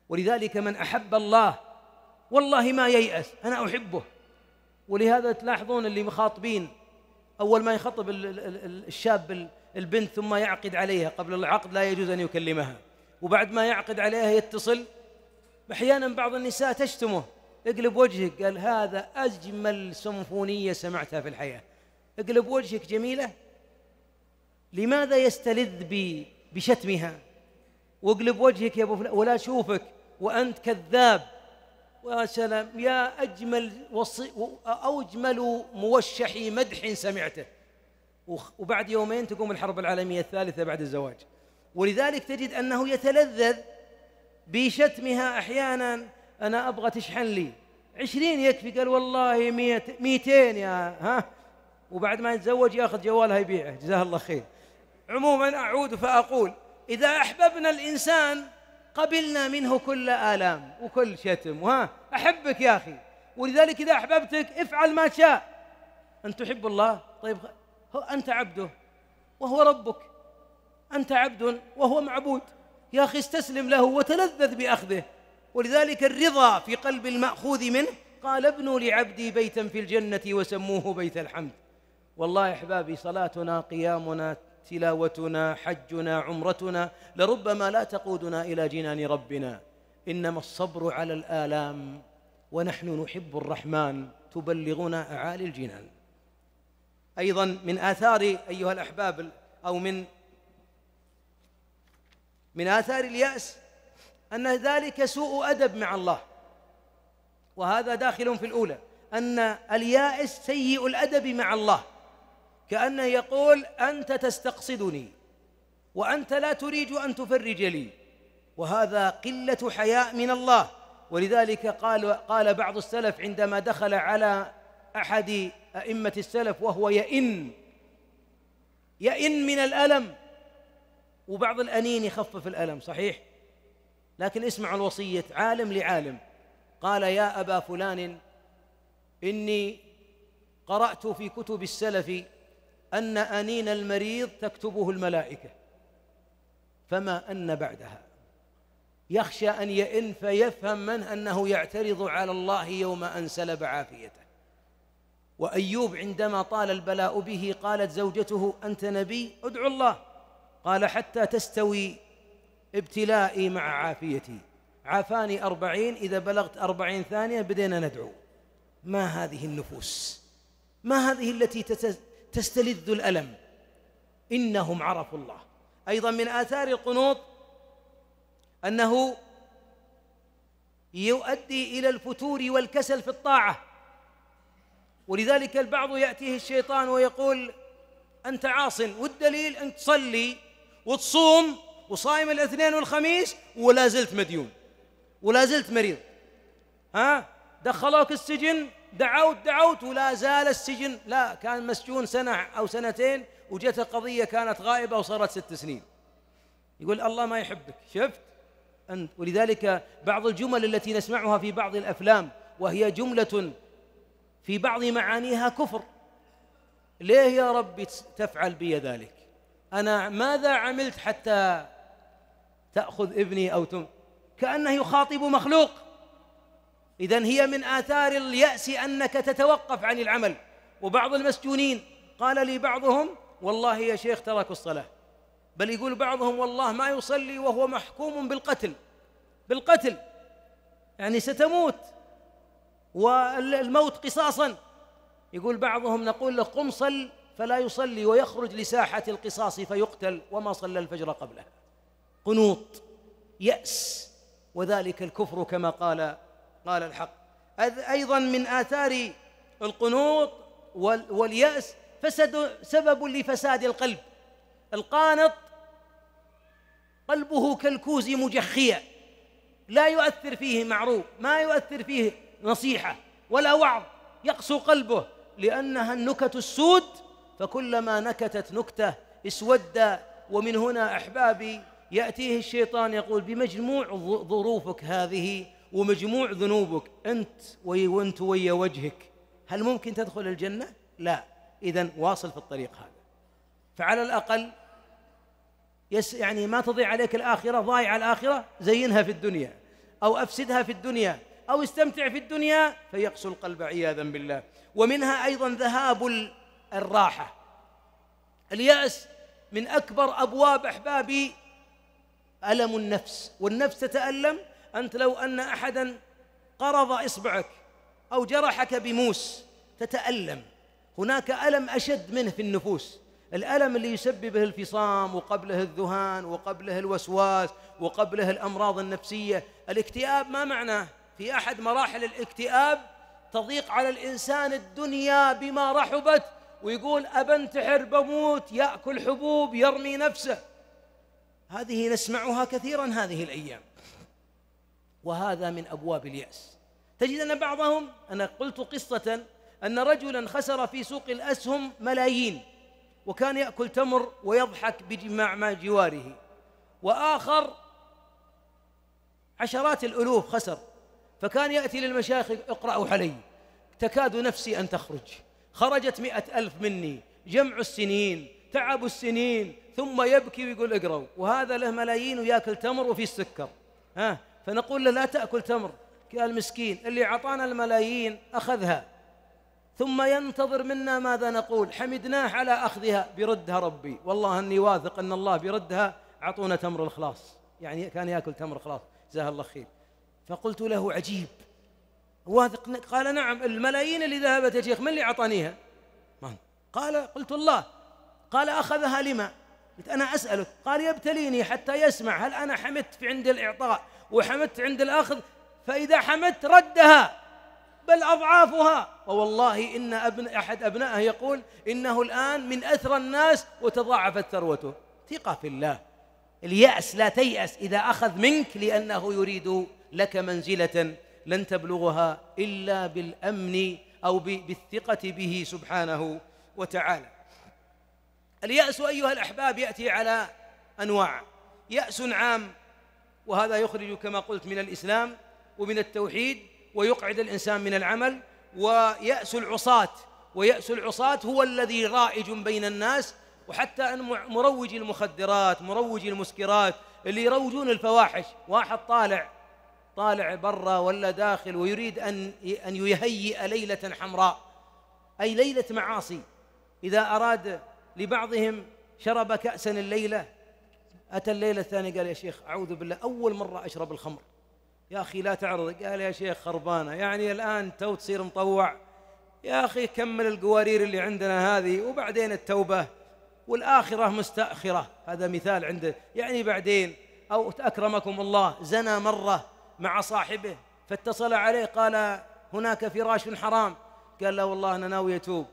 ولذلك من أحب الله والله ما ييأس أنا أحبه ولهذا تلاحظون اللي مخاطبين أول ما يخطب الشاب البنت ثم يعقد عليها قبل العقد لا يجوز أن يكلمها وبعد ما يعقد عليها يتصل أحيانا بعض النساء تشتمه اقلب وجهك قال هذا أجمل سمفونية سمعتها في الحياة اقلب وجهك جميلة لماذا يستلذ بشتمها واقلب وجهك يا ابو فلان ولا اشوفك وانت كذاب يا سلام يا اجمل وصي اوجمل موشح مدح سمعته وبعد يومين تقوم الحرب العالميه الثالثه بعد الزواج ولذلك تجد انه يتلذذ بشتمها احيانا انا ابغى تشحن لي عشرين يكفي قال والله مئة مئتين يا ها وبعد ما يتزوج ياخذ جوالها يبيعه جزاه الله خير عموما اعود فاقول إذا أحببنا الإنسان قبلنا منه كل آلام وكل شتم وها أحبك يا أخي ولذلك إذا أحببتك افعل ما تشاء أن تحب الله طيب أنت عبده وهو ربك أنت عبد وهو معبود يا أخي استسلم له وتلذذ بأخذه ولذلك الرضا في قلب المأخوذ منه قال ابنوا لعبدي بيتا في الجنة وسموه بيت الحمد والله احبابي صلاتنا قيامنا تلاوتنا حجنا عمرتنا لربما لا تقودنا إلى جنان ربنا إنما الصبر على الآلام ونحن نحب الرحمن تبلغنا أعالي الجنان أيضا من آثار أيها الأحباب أو من من آثار اليأس أن ذلك سوء أدب مع الله وهذا داخل في الأولى أن اليائس سيء الأدب مع الله كأنه يقول أنت تستقصدني وأنت لا تريد أن تفرج لي وهذا قلة حياء من الله ولذلك قال قال بعض السلف عندما دخل على أحد أئمة السلف وهو يئن يئن من الألم وبعض الأنين يخفف الألم صحيح لكن اسمعوا الوصية عالم لعالم قال يا أبا فلان إني قرأت في كتب السلف أن أنين المريض تكتبه الملائكة فما أن بعدها يخشى أن يئن فيفهم منه أنه يعترض على الله يوم أن سلب عافيته وأيوب عندما طال البلاء به قالت زوجته أنت نبي ادعو الله قال حتى تستوي ابتلائي مع عافيتي عافاني أربعين إذا بلغت أربعين ثانية بدينا ندعو ما هذه النفوس ما هذه التي تستلذ الألم إنهم عرفوا الله أيضا من آثار القنوط أنه يؤدي إلى الفتور والكسل في الطاعة ولذلك البعض يأتيه الشيطان ويقول أنت عاص والدليل أن تصلي وتصوم وصايم الاثنين والخميس ولا زلت مديون ولا زلت مريض ها دخلوك السجن دعوت دعوت ولا زال السجن لا كان مسجون سنة أو سنتين وجت قضية كانت غائبة وصارت ست سنين يقول الله ما يحبك شفت أنت ولذلك بعض الجمل التي نسمعها في بعض الأفلام وهي جملة في بعض معانيها كفر ليه يا ربي تفعل بي ذلك أنا ماذا عملت حتى تأخذ ابني أو تم كأنه يخاطب مخلوق إذا هي من آثار اليأس أنك تتوقف عن العمل وبعض المسجونين قال لي بعضهم والله يا شيخ تركوا الصلاة بل يقول بعضهم والله ما يصلي وهو محكوم بالقتل بالقتل يعني ستموت والموت قصاصا يقول بعضهم نقول له قم صل فلا يصلي ويخرج لساحة القصاص فيقتل وما صلى الفجر قبله قنوط يأس وذلك الكفر كما قال قال الحق أيضا من آثار القنوط واليأس فسد سبب لفساد القلب القانط قلبه كالكوز مجخيا لا يؤثر فيه معروف ما يؤثر فيه نصيحة ولا وعظ يقسو قلبه لأنها النكت السود فكلما نكتت نكتة اسود ومن هنا أحبابي يأتيه الشيطان يقول بمجموع ظروفك هذه ومجموع ذنوبك أنت وأنت ويا وجهك هل ممكن تدخل الجنة؟ لا إذا واصل في الطريق هذا فعلى الأقل يس يعني ما تضيع عليك الآخرة ضايع الآخرة زينها في الدنيا أو أفسدها في الدنيا أو استمتع في الدنيا فيقسو القلب عياذا بالله ومنها أيضا ذهاب الراحة اليأس من أكبر أبواب أحبابي ألم النفس والنفس تتألم أنت لو أن أحدا قرض إصبعك أو جرحك بموس تتألم هناك ألم أشد منه في النفوس الألم اللي يسببه الفصام وقبله الذهان وقبله الوسواس وقبله الأمراض النفسية الاكتئاب ما معناه في أحد مراحل الاكتئاب تضيق على الإنسان الدنيا بما رحبت ويقول انتحر بموت يأكل حبوب يرمي نفسه هذه نسمعها كثيرا هذه الأيام وهذا من أبواب اليأس تجد أن بعضهم أنا قلت قصة أن رجلا خسر في سوق الأسهم ملايين وكان يأكل تمر ويضحك بجماع ما جواره وآخر عشرات الألوف خسر فكان يأتي للمشايخ اقرأوا علي تكاد نفسي أن تخرج خرجت مئة ألف مني جمع السنين تعب السنين ثم يبكي ويقول اقرأوا وهذا له ملايين وياكل تمر وفي السكر ها فنقول له لا تأكل تمر يا المسكين اللي أعطانا الملايين أخذها ثم ينتظر منا ماذا نقول حمدناه على أخذها بردها ربي والله أني واثق أن الله بردها أعطونا تمر الخلاص يعني كان يأكل تمر خلاص جزاه الله خير فقلت له عجيب واثق قال نعم الملايين اللي ذهبت يا شيخ من اللي أعطانيها قال قلت الله قال أخذها لما قلت أنا أسألك قال يبتليني حتى يسمع هل أنا حمدت في عند الإعطاء وحمدت عند الأخذ فإذا حمدت ردها بل أضعافها ووالله إن أبن أحد أبنائه يقول إنه الآن من أثرى الناس وتضاعفت ثروته ثقة في الله اليأس لا تيأس إذا أخذ منك لأنه يريد لك منزلة لن تبلغها إلا بالأمن أو بالثقة به سبحانه وتعالى اليأس أيها الأحباب يأتي على أنواع يأس عام وهذا يخرج كما قلت من الإسلام ومن التوحيد ويقعد الإنسان من العمل ويأس العصاة ويأس العصاة هو الذي رائج بين الناس وحتى أن مروج المخدرات مروج المسكرات اللي يروجون الفواحش واحد طالع طالع برا ولا داخل ويريد أن أن يهيئ ليلة حمراء أي ليلة معاصي إذا أراد لبعضهم شرب كأسا الليلة أتى الليلة الثانية قال يا شيخ أعوذ بالله أول مرة أشرب الخمر يا أخي لا تعرض قال يا شيخ خربانة يعني الآن تو تصير مطوع يا أخي كمل القوارير اللي عندنا هذه وبعدين التوبة والآخرة مستأخرة هذا مثال عنده يعني بعدين أو أكرمكم الله زنى مرة مع صاحبه فاتصل عليه قال هناك فراش حرام قال لا والله أنا ناوي أتوب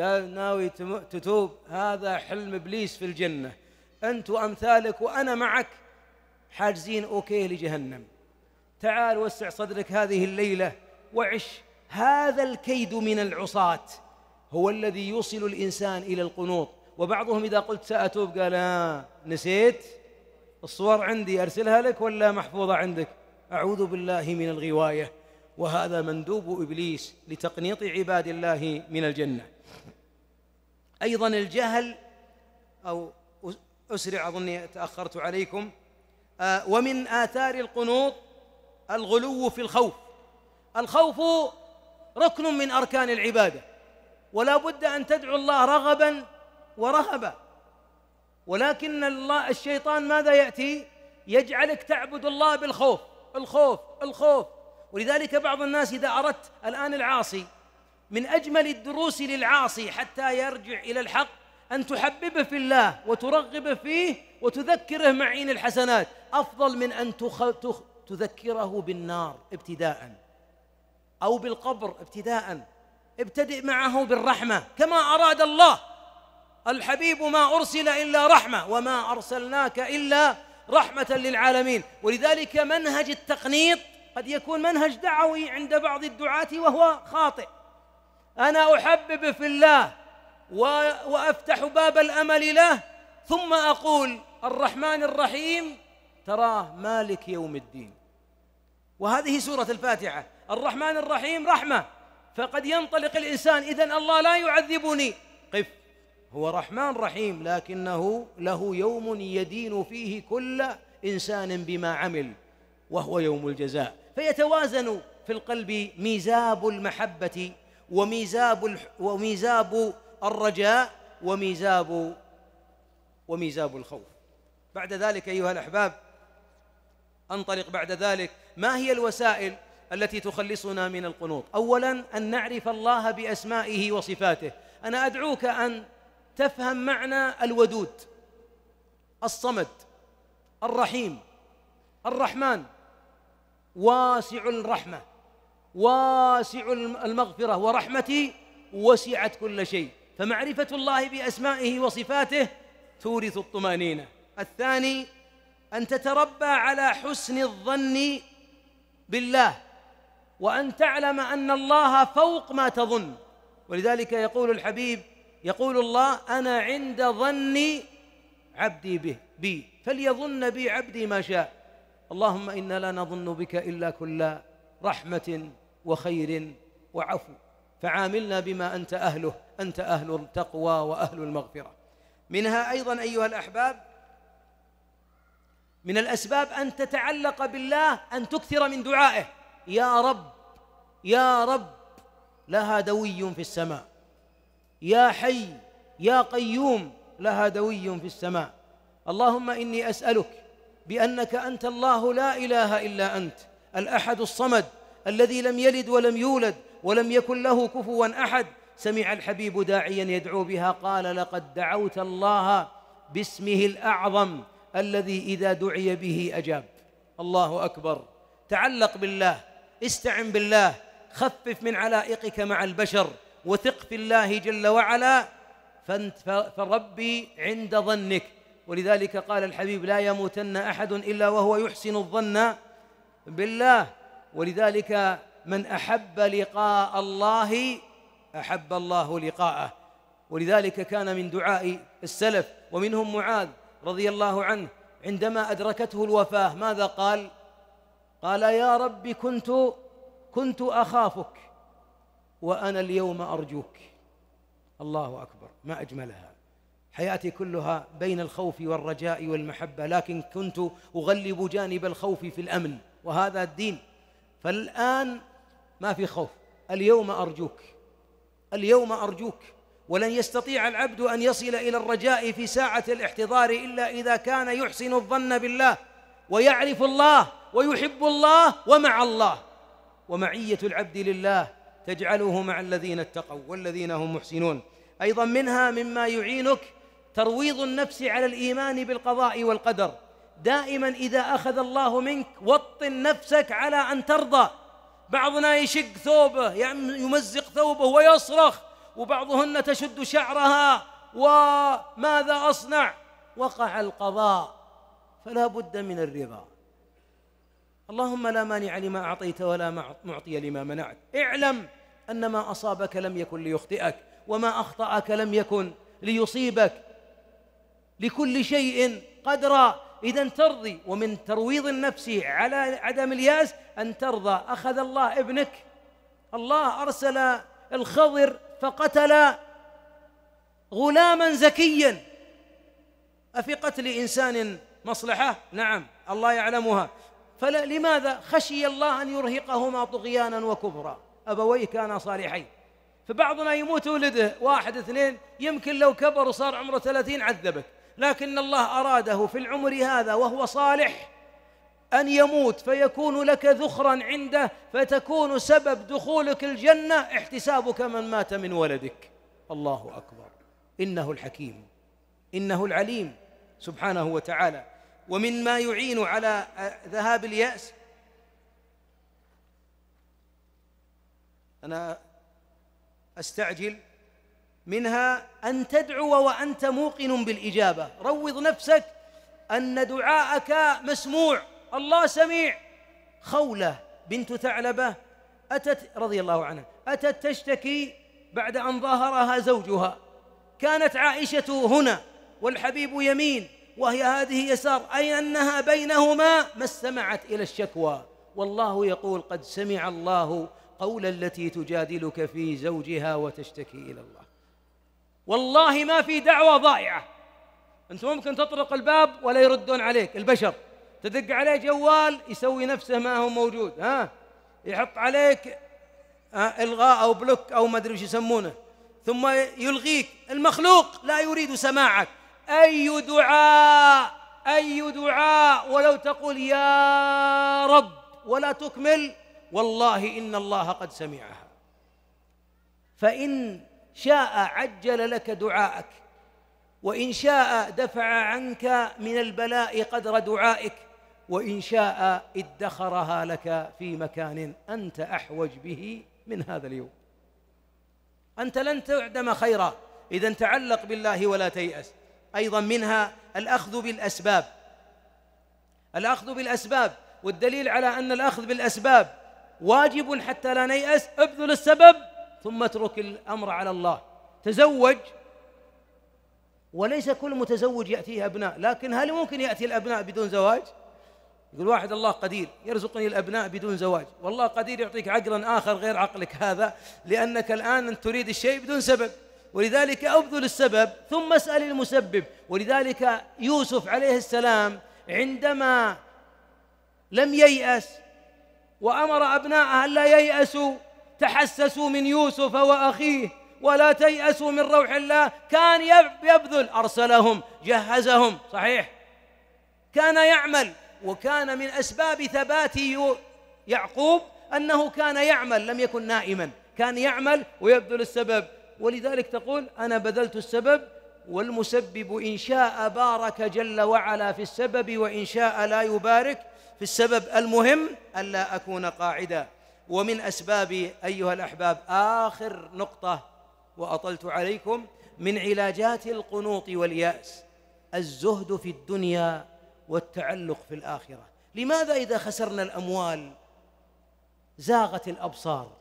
قال ناوي تتوب هذا حلم إبليس في الجنة أنت وأمثالك وأنا معك حاجزين أوكي لجهنم تعال وسع صدرك هذه الليلة وعش هذا الكيد من العصاة هو الذي يوصل الإنسان إلى القنوط وبعضهم إذا قلت سأتوب قال آه نسيت الصور عندي أرسلها لك ولا محفوظة عندك أعوذ بالله من الغواية وهذا مندوب إبليس لتقنيط عباد الله من الجنة أيضا الجهل أو أسرع أظني تأخرت عليكم آه ومن آثار القنوط الغلو في الخوف الخوف ركن من أركان العبادة ولا بد أن تدعو الله رغبا ورهبا ولكن الله الشيطان ماذا يأتي يجعلك تعبد الله بالخوف الخوف الخوف ولذلك بعض الناس إذا أردت الآن العاصي من أجمل الدروس للعاصي حتى يرجع إلى الحق أن تحببه في الله وترغبه فيه وتذكره معين الحسنات أفضل من أن تذكره بالنار ابتداء أو بالقبر ابتداء ابتدئ معه بالرحمة كما أراد الله الحبيب ما أرسل إلا رحمة وما أرسلناك إلا رحمة للعالمين ولذلك منهج التقنيط قد يكون منهج دعوي عند بعض الدعاة وهو خاطئ أنا أحبب في الله وافتح باب الامل له ثم اقول الرحمن الرحيم تراه مالك يوم الدين وهذه سوره الفاتحه الرحمن الرحيم رحمه فقد ينطلق الانسان اذا الله لا يعذبني قف هو رحمن رحيم لكنه له يوم يدين فيه كل انسان بما عمل وهو يوم الجزاء فيتوازن في القلب ميزاب المحبه وميزاب وميزاب الرجاء وميزاب وميزاب الخوف بعد ذلك أيها الأحباب أنطلق بعد ذلك ما هي الوسائل التي تخلصنا من القنوط أولا أن نعرف الله بأسمائه وصفاته أنا أدعوك أن تفهم معنى الودود الصمد الرحيم الرحمن واسع الرحمة واسع المغفرة ورحمتي وسعت كل شيء فمعرفة الله بأسمائه وصفاته تورث الطمأنينة الثاني أن تتربى على حسن الظن بالله وأن تعلم أن الله فوق ما تظن ولذلك يقول الحبيب يقول الله أنا عند ظني عبدي به بي فليظن بي عبدي ما شاء اللهم إنا لا نظن بك إلا كل رحمة وخير وعفو فعاملنا بما أنت أهله أنت أهل التقوى وأهل المغفرة منها أيضا أيها الأحباب من الأسباب أن تتعلق بالله أن تكثر من دعائه يا رب يا رب لها دوي في السماء يا حي يا قيوم لها دوي في السماء اللهم إني أسألك بأنك أنت الله لا إله إلا أنت الأحد الصمد الذي لم يلد ولم يولد ولم يكن له كفوا احد سمع الحبيب داعيا يدعو بها قال لقد دعوت الله باسمه الاعظم الذي اذا دعي به اجاب الله اكبر تعلق بالله استعن بالله خفف من علائقك مع البشر وثق في الله جل وعلا فربي عند ظنك ولذلك قال الحبيب لا يموتن احد الا وهو يحسن الظن بالله ولذلك من أحب لقاء الله أحب الله لقاءه ولذلك كان من دعاء السلف ومنهم معاذ رضي الله عنه عندما أدركته الوفاة ماذا قال؟ قال يا رب كنت كنت أخافك وأنا اليوم أرجوك الله أكبر ما أجملها حياتي كلها بين الخوف والرجاء والمحبة لكن كنت أغلب جانب الخوف في الأمن وهذا الدين فالآن ما في خوف اليوم أرجوك اليوم أرجوك ولن يستطيع العبد أن يصل إلى الرجاء في ساعة الاحتضار إلا إذا كان يحسن الظن بالله ويعرف الله ويحب الله ومع الله ومعية العبد لله تجعله مع الذين اتقوا والذين هم محسنون أيضا منها مما يعينك ترويض النفس على الإيمان بالقضاء والقدر دائما إذا أخذ الله منك وطن نفسك على أن ترضى بعضنا يشق ثوبه يمزق ثوبه ويصرخ وبعضهن تشد شعرها وماذا أصنع وقع القضاء فلا بد من الرضا اللهم لا مانع لما أعطيت ولا معطي لما منعت اعلم أن ما أصابك لم يكن ليخطئك وما أخطأك لم يكن ليصيبك لكل شيء قدرا إذا ترضي ومن ترويض النفس على عدم الياس أن ترضى أخذ الله ابنك الله أرسل الخضر فقتل غلاما زكيا أفي قتل إنسان مصلحة؟ نعم الله يعلمها فلماذا خشي الله أن يرهقهما طغيانا وكبرا أبويه كانا صالحين فبعضنا يموت ولده واحد اثنين يمكن لو كبر وصار عمره ثلاثين عذبك لكن الله أراده في العمر هذا وهو صالح أن يموت فيكون لك ذخرا عنده فتكون سبب دخولك الجنة احتسابك من مات من ولدك الله أكبر إنه الحكيم إنه العليم سبحانه وتعالى ومن ما يعين على ذهاب اليأس أنا أستعجل منها أن تدعو وأنت موقن بالإجابة روض نفسك أن دعاءك مسموع الله سميع خولة بنت ثعلبة أتت رضي الله عنها أتت تشتكي بعد أن ظاهرها زوجها كانت عائشة هنا والحبيب يمين وهي هذه يسار أي أنها بينهما ما استمعت إلى الشكوى والله يقول قد سمع الله قول التي تجادلك في زوجها وتشتكي إلى الله والله ما في دعوة ضائعة أنت ممكن تطرق الباب ولا يردون عليك البشر تدق عليه جوال يسوي نفسه ما هو موجود ها يحط عليك إلغاء أو بلوك أو ما أدري وش يسمونه ثم يلغيك المخلوق لا يريد سماعك أي دعاء أي دعاء ولو تقول يا رب ولا تكمل والله إن الله قد سمعها فإن شاء عجل لك دعاءك وان شاء دفع عنك من البلاء قدر دعائك وان شاء ادخرها لك في مكان انت احوج به من هذا اليوم انت لن تعدم خيرا اذا تعلق بالله ولا تياس ايضا منها الاخذ بالاسباب الاخذ بالاسباب والدليل على ان الاخذ بالاسباب واجب حتى لا نيأس ابذل السبب ثم اترك الأمر على الله تزوج وليس كل متزوج يأتيه أبناء لكن هل ممكن يأتي الأبناء بدون زواج؟ يقول واحد الله قدير يرزقني الأبناء بدون زواج والله قدير يعطيك عقلا آخر غير عقلك هذا لأنك الآن تريد الشيء بدون سبب ولذلك أبذل السبب ثم اسأل المسبب ولذلك يوسف عليه السلام عندما لم ييأس وأمر أبناءه الا ييأسوا تحسسوا من يوسف وأخيه ولا تيأسوا من روح الله كان يبذل أرسلهم جهزهم صحيح كان يعمل وكان من أسباب ثبات يعقوب أنه كان يعمل لم يكن نائما كان يعمل ويبذل السبب ولذلك تقول أنا بذلت السبب والمسبب إن شاء بارك جل وعلا في السبب وإن شاء لا يبارك في السبب المهم ألا أكون قاعدا ومن اسباب ايها الاحباب اخر نقطه واطلت عليكم من علاجات القنوط والياس الزهد في الدنيا والتعلق في الاخره لماذا اذا خسرنا الاموال زاغت الابصار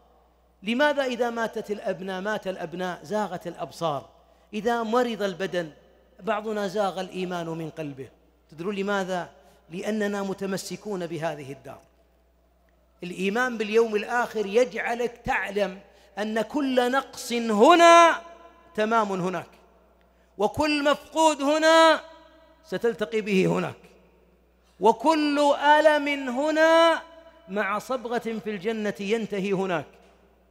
لماذا اذا ماتت الابناء مات الابناء زاغت الابصار اذا مرض البدن بعضنا زاغ الايمان من قلبه تدرون لماذا لاننا متمسكون بهذه الدار الايمان باليوم الاخر يجعلك تعلم ان كل نقص هنا تمام هناك وكل مفقود هنا ستلتقي به هناك وكل الم هنا مع صبغه في الجنه ينتهي هناك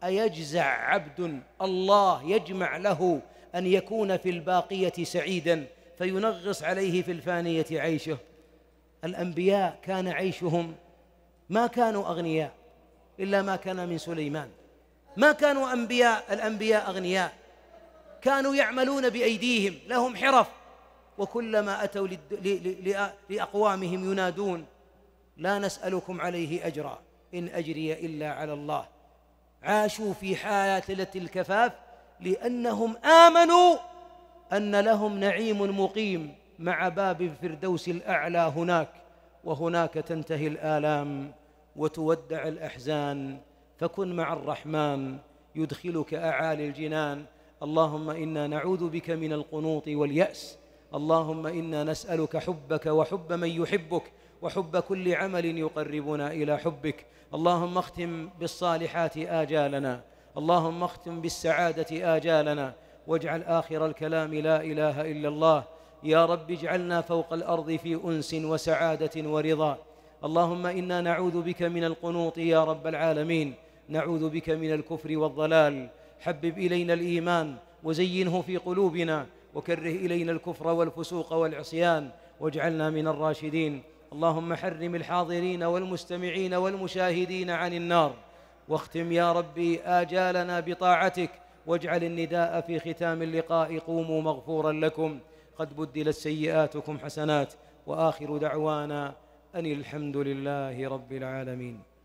ايجزع عبد الله يجمع له ان يكون في الباقيه سعيدا فينغص عليه في الفانيه عيشه الانبياء كان عيشهم ما كانوا أغنياء إلا ما كان من سليمان ما كانوا أنبياء الأنبياء أغنياء كانوا يعملون بأيديهم لهم حرف وكلما أتوا لأقوامهم ينادون لا نسألكم عليه أجرا إن أجري إلا على الله عاشوا في حياة الكفاف لأنهم آمنوا أن لهم نعيم مقيم مع باب الفردوس الأعلى هناك وهناك تنتهي الآلام وتودع الأحزان فكن مع الرحمن يدخلك أعالي الجنان اللهم إنا نعوذ بك من القنوط واليأس اللهم إنا نسألك حبك وحب من يحبك وحب كل عمل يقربنا إلى حبك اللهم اختم بالصالحات آجالنا اللهم اختم بالسعادة آجالنا واجعل آخر الكلام لا إله إلا الله يا رب اجعلنا فوق الأرض في أنس وسعادة ورضا اللهم إنا نعوذ بك من القنوط يا رب العالمين نعوذ بك من الكفر والضلال حبب إلينا الإيمان وزينه في قلوبنا وكره إلينا الكفر والفسوق والعصيان واجعلنا من الراشدين اللهم حرم الحاضرين والمستمعين والمشاهدين عن النار واختم يا ربي آجالنا بطاعتك واجعل النداء في ختام اللقاء قوموا مغفورا لكم قد بدلت سيئاتكم حسنات واخر دعوانا ان الحمد لله رب العالمين